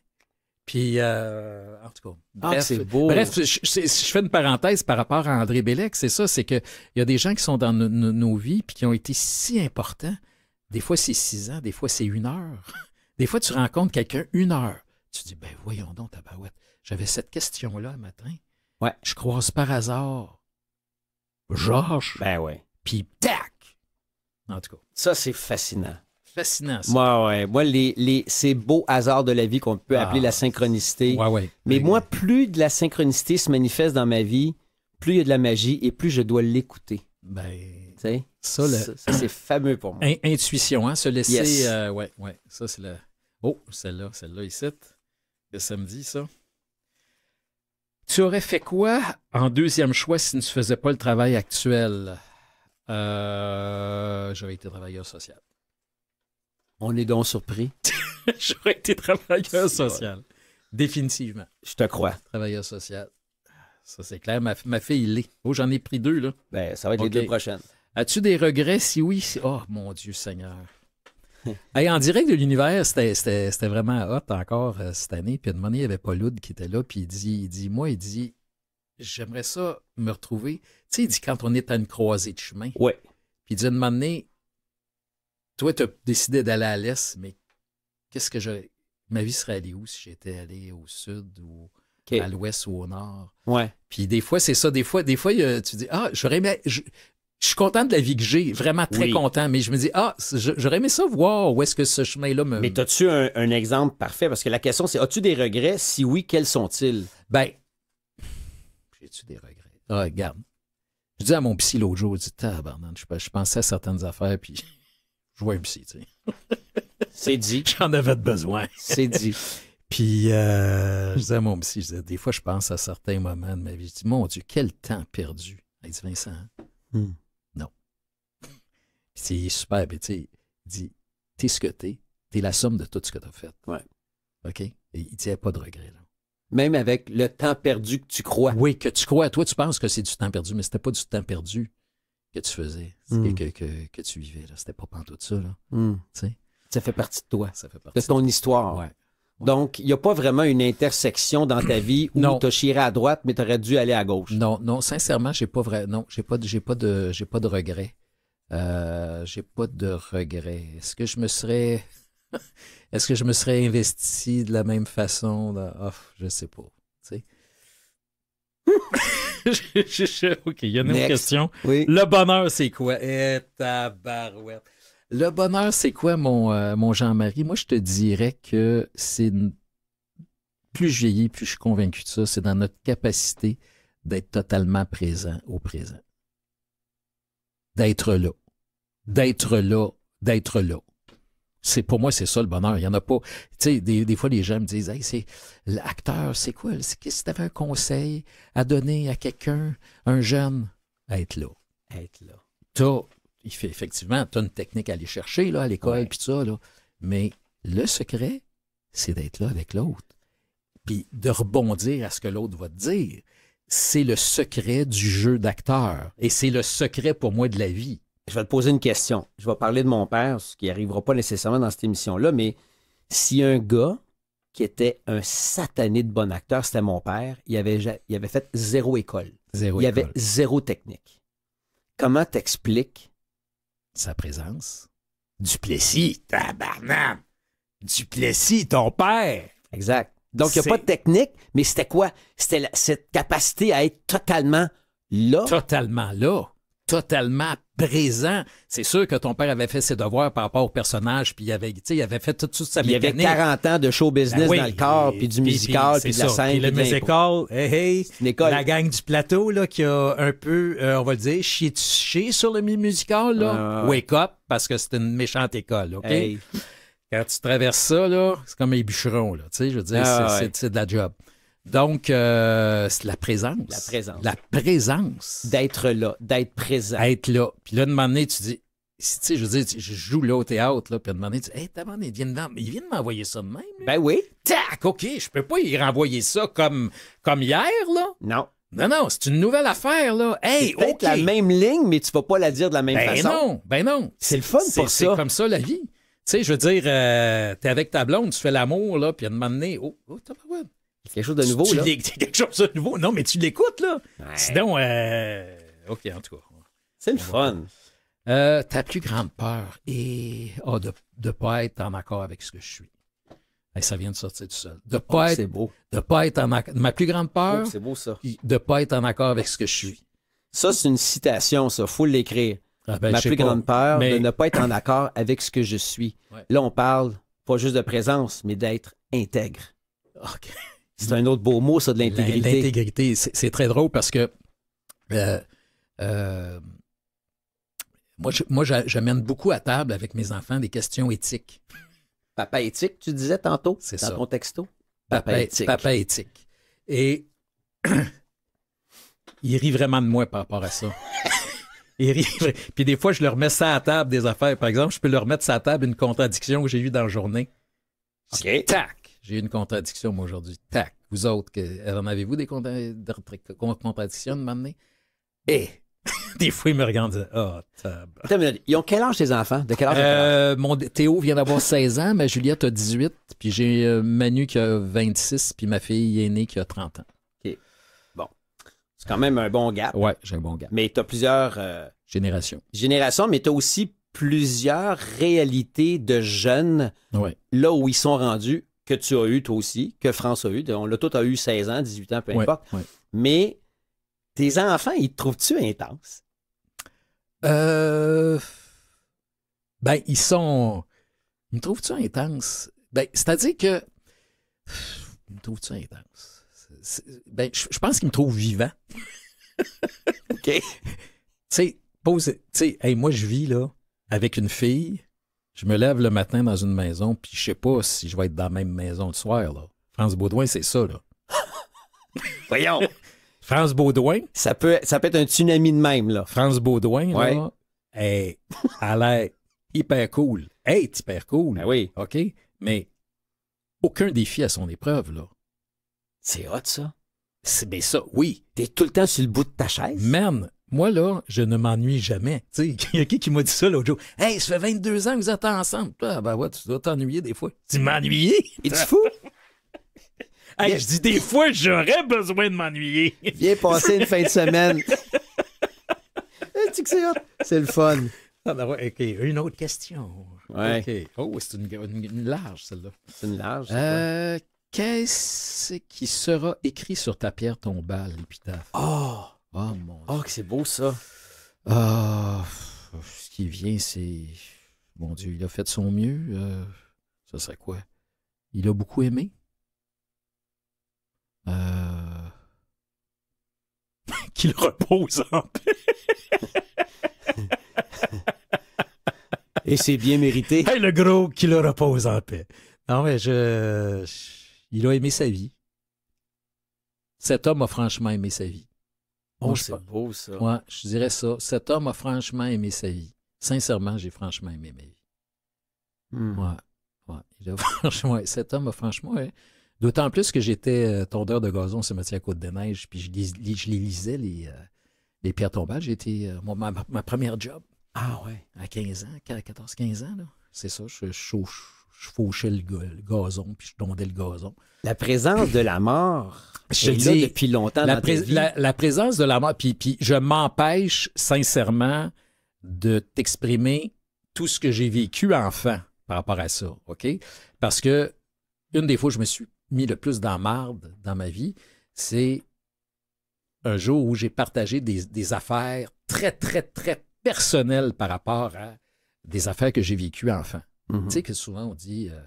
Puis, euh, en tout cas, ah, c'est beau. bref je, fais une parenthèse par rapport à André Bélec. c'est ça, c'est qu'il y a des gens qui sont dans nos vies puis qui ont été si importants. Des fois, c'est six ans, des fois, c'est une heure. *laughs* Des fois, tu rencontres quelqu'un une heure. Tu dis, ben voyons donc, tabarouette, j'avais cette question-là un matin. Ouais. Je croise par hasard Georges. Ben ouais. Puis, tac! En tout cas. Ça, c'est fascinant fascinant. Moi, ouais, moi les, ces beaux hasards de la vie qu'on peut appeler ah, la synchronicité. Mais moi, plus de la synchronicité se manifeste dans ma vie, plus il y a de la magie et plus je dois l'écouter. Ben, ça, c'est fameux pour moi. intuition, hein, se laisser. Euh, oui, ça c'est la. Oh, celle-là, celle-là ici. Le samedi, ça. Tu aurais fait quoi en deuxième choix si tu ne faisais pas le travail actuel? Euh, j'aurais été travailleur social. On est donc surpris. *laughs* J'aurais été travailleur social. Définitivement. Je te crois. Travailleur social. Ça, c'est clair. Ma, fille, il l'est. Oh, j'en ai pris deux, là. Ben, ça va être les deux prochaines. As-tu des regrets? Si oui, si... oh mon Dieu Seigneur. *laughs* hey, en direct de l'univers, c'était vraiment hot encore euh, cette année. Puis à un moment il y avait Pauloud qui était là, puis il dit, il dit moi, il dit, j'aimerais ça me retrouver. Tu sais, il dit, quand on est à une croisée de chemin. Oui. Puis il dit, à un moment toi, tu as décidé d'aller à l'Est, mais qu'est-ce que j'aurais. Ma vie serait allée où si j'étais allé au sud ou à l'ouest ou au nord? Ouais. Puis des fois, c'est ça. Des fois, des fois tu dis Ah, j'aurais aimé. Je, suis content de la vie que j'ai, vraiment très content, mais je me dis, ah, j'aurais aimé ça voir où est-ce que ce chemin-là me. Mais as-tu un, exemple parfait? Parce que la question, c'est as-tu des regrets? Si oui, quels sont-ils? Ben, j'ai-tu des regrets? Ah, regarde. Je dis à mon psy l'autre jour, je dis, je pensais à certaines affaires, puis je vois un tu sais. C'est dit. *laughs* J'en avais besoin. C'est dit. Puis, euh, je disais à mon je des fois, je pense à certains moments de ma vie. Je dis, mon Dieu, quel temps perdu. Il dit, Vincent, hein? hmm. non. c'est super, mais tu sais, il dit, t'es ce que t'es, t'es la somme de tout ce que tu as fait. Ouais. OK? Et il a pas de regret, Même avec le temps perdu que tu crois. Oui, que tu crois. Toi, tu penses que c'est du temps perdu, mais c'était pas du temps perdu que tu faisais, hmm. que, tu vivais. C'était pas pantoute ça. Là. Hmm. Ça fait partie de toi, ça de ton histoire. Donc, il n'y a pas vraiment une intersection dans ta vie où tu as chiré à droite, mais tu aurais dû aller à gauche. Non, non, sincèrement, j'ai pas vrai. Non, j'ai pas, j'ai pas de j'ai pas de regrets. Euh, j'ai pas de regrets. Est-ce que je me serais *laughs* est-ce que je me serais investi de la même façon? Je ne je sais pas. sais? *laughs* ok, il y a une question. Le bonheur, c'est quoi? Eh, Le bonheur, c'est quoi, mon, euh, mon Jean-Marie? Moi, je te dirais que c'est. Plus je vieillis, plus je suis convaincu de ça, c'est dans notre capacité d'être totalement présent au présent. D'être là. D'être là. D'être là. C'est pour moi c'est ça le bonheur. Il y en a pas. Tu sais, des, fois les gens me disent, c'est l'acteur, c'est quoi C'est -ce que tu avais un conseil à donner à quelqu'un, un jeune, être là, être là. T'as, il fait effectivement, une technique à aller chercher là à l'école puis ça là, mais le secret, c'est d'être là avec l'autre, puis de rebondir à ce que l'autre va te dire. C'est le secret du jeu d'acteur et c'est le secret pour moi de la vie je vais te poser une question. Je vais parler de mon père, ce qui n'arrivera pas nécessairement dans cette émission-là, mais si un gars qui était un satané de bon acteur, c'était mon père, il avait, il avait fait zéro école. Zéro il avait zéro technique. Comment t'expliques sa présence? Duplessis, tabarnak! Duplessis, ton père! Exact. Donc, il n'y a pas de technique, mais c'était quoi? C'était cette capacité à être totalement là. Totalement là totalement présent. C'est sûr que ton père avait fait ses devoirs par rapport au personnage, puis il avait, il avait fait tout ça. Il avait 40 ans de show ben business dans le corps, puis du musical, puis de la scène. le musical, hey, la gang du plateau là, qui a un peu, euh, on va le dire, chié, sur le musical, là. Ah, wake up, parce que c'était une méchante école, OK? Quand tu traverses ça, là, c'est comme les bûcherons, là, tu sais, je veux dire, ah, c'est de la job. Donc, euh, c'est la présence. La présence. La présence. D'être là, d'être présent. Être là. Puis là, de moment tu dis, tu sais, je veux dire, je joue là au théâtre, là, puis à un moment tu dis, hey, t'as il vient de m'envoyer ça de même. Ben oui. Tac, OK, je peux pas y renvoyer ça comme, comme hier, là. Non. Non, non, c'est une nouvelle affaire, là. Hey, peut-être la même ligne, mais tu vas pas la dire de la même ben façon. Ben non, ben non. C'est le fun pour ça. C'est comme ça, la vie. Tu sais, je veux dire, tu euh, t'es avec ta blonde, tu fais l'amour, là, puis à un oh, oh, oh, Quelque chose de nouveau, il Quelque chose de nouveau. Non, mais tu l'écoutes, là. Sinon, euh, OK, en tout cas. C'est le fun. Euh, ta plus grande peur est ah, de ne pas être en accord avec ce que je suis. ça vient de sortir tout seul. De oh, beau. De pas être en Ma plus grande oh, peur, c'est De pas être en accord avec ce que je suis. Ça, c'est une citation, ça. Faut l'écrire. Ah, ben, ma plus grande peur, mais... de ne pas être en accord avec ce que je suis. Là, on parle pas juste de présence, mais d'être intègre. OK. C'est un autre beau mot, ça, de l'intégrité. L'intégrité, c'est très drôle parce que euh, euh, moi, je moi, j'amène beaucoup à table avec mes enfants des questions éthiques. Papa éthique, tu disais tantôt, c'est dans ça. ton texto. Papa, éthique. Papa éthique. Et *clears throat* il rit vraiment de moi par rapport à ça. *laughs* il rit. Puis des fois, je leur mets ça à table des affaires. Par exemple, je peux leur mettre ça à table une contradiction que j'ai eue dans la journée. OK. Tac! j'ai une contradiction, moi, aujourd'hui. Tac. Vous autres, euh, en avez-vous des contradictions de m'amener? Eh! *laughs* des fois, ils me regardent Ah, oh, Ils ont quel âge, tes enfants? De quel âge? Euh, mon Théo vient d'avoir 16 ans, ma Juliette a 18, puis j'ai euh, Manu qui a 26, puis ma fille aînée qui a 30 ans. OK. Bon. C'est quand même un bon gap. Ouais, j'ai un bon gap. Mais tu as plusieurs. générations. Générations, mais tu as aussi plusieurs réalités de jeunes là où ils sont rendus que tu as eu toi aussi, que France a eu. On l'a tous a eu 16 ans, 18 ans, peu importe. Mais tes enfants, ils te trouvent-tu intenses? Euh, ben, ils sont. Ils me trouvent-tu intenses? Ben, c'est-à-dire que. me trouvent-tu intense? Ben, je pense qu'ils me trouvent vivant. *laughs* OK. *laughs* tu sais, pose. Tu sais, moi, je vis, là, avec une fille je me lève le matin dans une maison, puis je sais pas si je vais être dans la même maison le soir. Là. France Baudouin, c'est ça. Là. *laughs* Voyons. France Baudouin. Ça peut, ça peut être un tsunami de même. Là. France Baudouin, là, elle, hyper cool. Elle est hyper cool. Ben oui. OK? Mais aucun défi à son épreuve. là. C'est hot, ça. C'est bien ça, oui. T'es tout le temps sur le bout de ta chaise. Même. Moi, là, je ne m'ennuie jamais. *laughs* Il y a qui qui m'a dit ça l'autre jour? Hey, ça fait 22 ans que vous êtes ensemble. Ah, ben ouais, tu dois t'ennuyer des fois. Tu m'ennuies? Et tu fou? *laughs* hey, je dis des fois, j'aurais besoin de m'ennuyer. *laughs* Viens passer une fin de semaine. c'est le fun. Ah, ben OK. Une autre question. Ouais. Oh, c'est une, large, celle-là. C'est une large. Euh, qu'est-ce qui sera écrit sur ta pierre tombale, l'épitaphe? Oh! Oh mon Oh, que c'est beau ça. Ah, ce qui vient, c'est. Mon Dieu, il a fait de son mieux. Euh, ça serait quoi? Il a beaucoup aimé? Euh, *laughs* qu'il repose en paix. Et c'est bien mérité. Hey, le gros, qu'il repose en paix. Non, mais je. Il a aimé sa vie. Cet homme a franchement aimé sa vie. Oh, c'est beau ça. je dirais ça. Cet homme a franchement aimé sa vie. Sincèrement, j'ai franchement aimé ma vie. Oui. Hmm. Ouais. *laughs* franchement, Cet homme a franchement. D'autant plus que j'étais euh, tondeur de gazon ce métier à côte de neige, puis je, lisais, les, euh, les pierres tombales. J'ai été. Euh, ma, première job. Ah ouais. À 15 ans, 14-15 ans, là. C'est ça, je, suis je fauchais le, gazon, puis je tondais le gazon. La présence de la mort. Je depuis longtemps. La, présence de la mort, puis, je m'empêche sincèrement de t'exprimer tout ce que j'ai vécu enfant par rapport à ça, OK? Parce que une des fois où je me suis mis le plus dans marde dans ma vie, c'est un jour où j'ai partagé des, des, affaires très, très, très personnelles par rapport à des affaires que j'ai vécues enfant. Mhm. Tu sais que souvent on dit euh,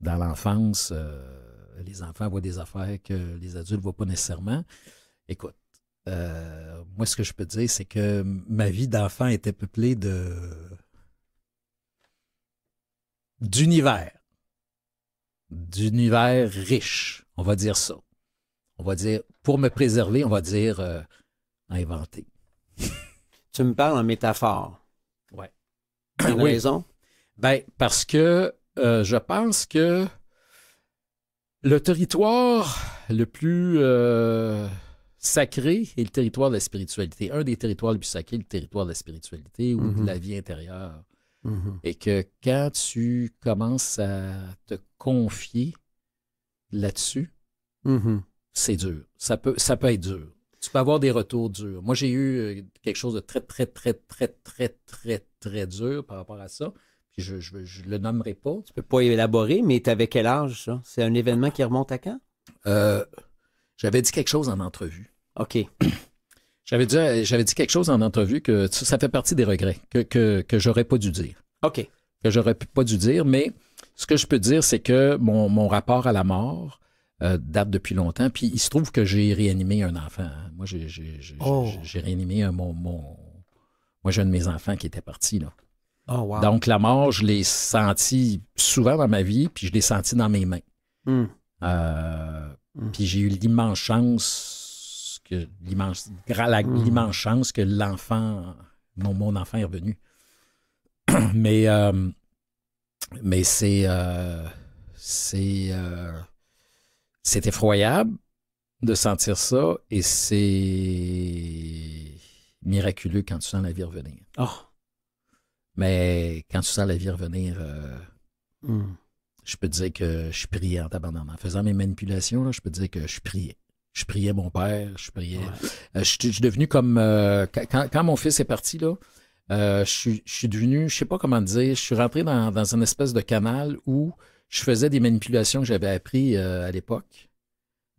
dans l'enfance, euh, les enfants voient des affaires que les adultes ne voient pas nécessairement. Écoute, euh, moi ce que je peux te dire, c'est que ma vie d'enfant était peuplée de d'univers. D'univers riche, on va dire ça. On va dire, pour me préserver, on va dire inventer. tu me parles en métaphore. Ouais. Tu oui. raison? Ben, parce que euh, je pense que le territoire le plus euh, sacré est le territoire de la spiritualité. Un des territoires les plus sacrés, le territoire de la spiritualité ou de mm-hmm. la vie intérieure. Mm-hmm. Et que quand tu commences à te confier là-dessus, mm-hmm. c'est dur. Ça peut, ça peut être dur. Tu peux avoir des retours durs. Moi, j'ai eu euh, quelque chose de très, très, très, très, très, très, très dur par rapport à ça je, ne le nommerai pas. Tu ne peux pas élaborer, mais tu avais quel âge, C'est un événement qui remonte à quand? Euh, j'avais dit quelque chose en entrevue. OK. *clears throat* J'avais dit, euh, j'avais dit quelque chose en entrevue que ça fait partie des regrets, que, que, que j'aurais pas dû dire. OK. Que j'aurais pas dû dire, mais ce que je peux dire, c'est que mon, rapport à la mort, euh, date depuis longtemps. Puis il se trouve que j'ai réanimé un enfant. Hein. Moi, j'ai, oh. réanimé un, mon, mon, moi, j'ai de mes enfants qui était parti. Là. Oh, Donc, la mort, je l'ai sentie souvent dans ma vie, puis je l'ai senti dans mes mains. Hmm. Euh, hmm. Puis j'ai eu l'immense chance que hmm. chance que l'enfant, mon, mon, enfant est revenu. *clears throat* mais euh, mais c'est euh, c'est c'est effroyable de sentir ça et c'est miraculeux quand tu sens la vie revenir. Oh. Mais quand tu sens la vie revenir, euh, hmm. je peux te dire que je priais en t'abandonnant. En faisant mes manipulations, je peux te dire que je priais. Je priais mon père, je priais. Euh, je, suis devenu comme. Euh, quand, mon fils est parti, là, je suis, devenu, je sais pas comment dire, je suis rentré dans, dans une espèce de canal où je faisais des manipulations que j'avais appris à l'époque.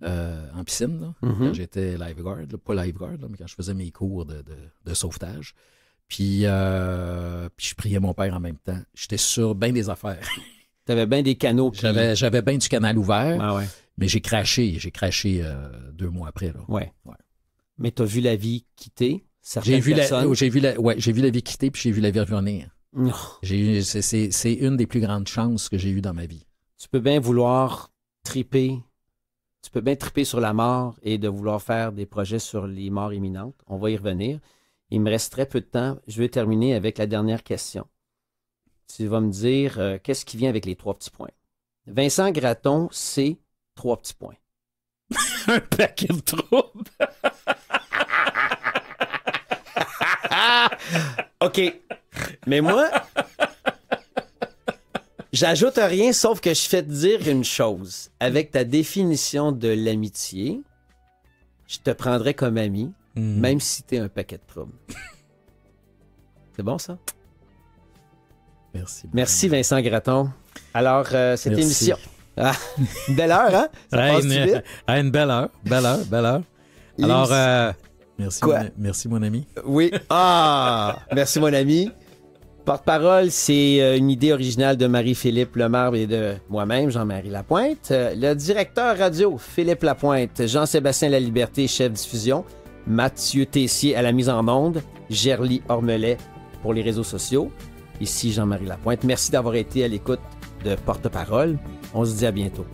en piscine, mm-hmm. quand j'étais lifeguard, pas lifeguard, mais quand je faisais mes cours de, de sauvetage. Euh, puis, je priais mon père en même temps. J'étais sur bien des affaires. *laughs* Tu avais bien des canaux. J'avais, bien du canal ouvert. Ah Mais j'ai craché. J'ai craché euh, deux mois après. Là. Ouais. Mais tu as vu la vie quitter j'ai vu, la, j'ai, vu la, j'ai vu la vie quitter puis j'ai vu la vie revenir. Oh. c'est, c'est une des plus grandes chances que j'ai eues dans ma vie. Tu peux bien vouloir triper tu peux bien triper sur la mort et de vouloir faire des projets sur les morts imminentes. On va y revenir. Il me reste très peu de temps. Je vais terminer avec la dernière question. Tu vas me dire euh, qu'est-ce qui vient avec les trois petits points. Vincent Graton, c'est trois petits points. *laughs* Un paquet de troubles. *laughs* OK. Mais moi, j'ajoute rien sauf que je fais te dire une chose. Avec ta définition de l'amitié, je te prendrai comme ami Mm. Même si t'es un paquet de troubles. C'est bon ça? Merci. Merci Vincent Graton. Alors, euh, cette émission. Ah, une belle heure, hein? Ça *laughs* une, belle heure, belle heure, belle heure. Alors, euh, merci, mon, merci, mon, ami. Oui. Ah, merci, mon ami. Porte-parole, c'est euh, une idée originale de Marie-Philippe Lemarbre et de moi-même, Jean-Marie Lapointe. Le directeur radio, Philippe Lapointe, Jean-Sébastien Laliberté, chef diffusion. Mathieu Tessier à la mise en monde. Gerly Ormelet pour les réseaux sociaux. Ici Jean-Marie Lapointe. Merci d'avoir été à l'écoute de Porte-Parole. On se dit à bientôt.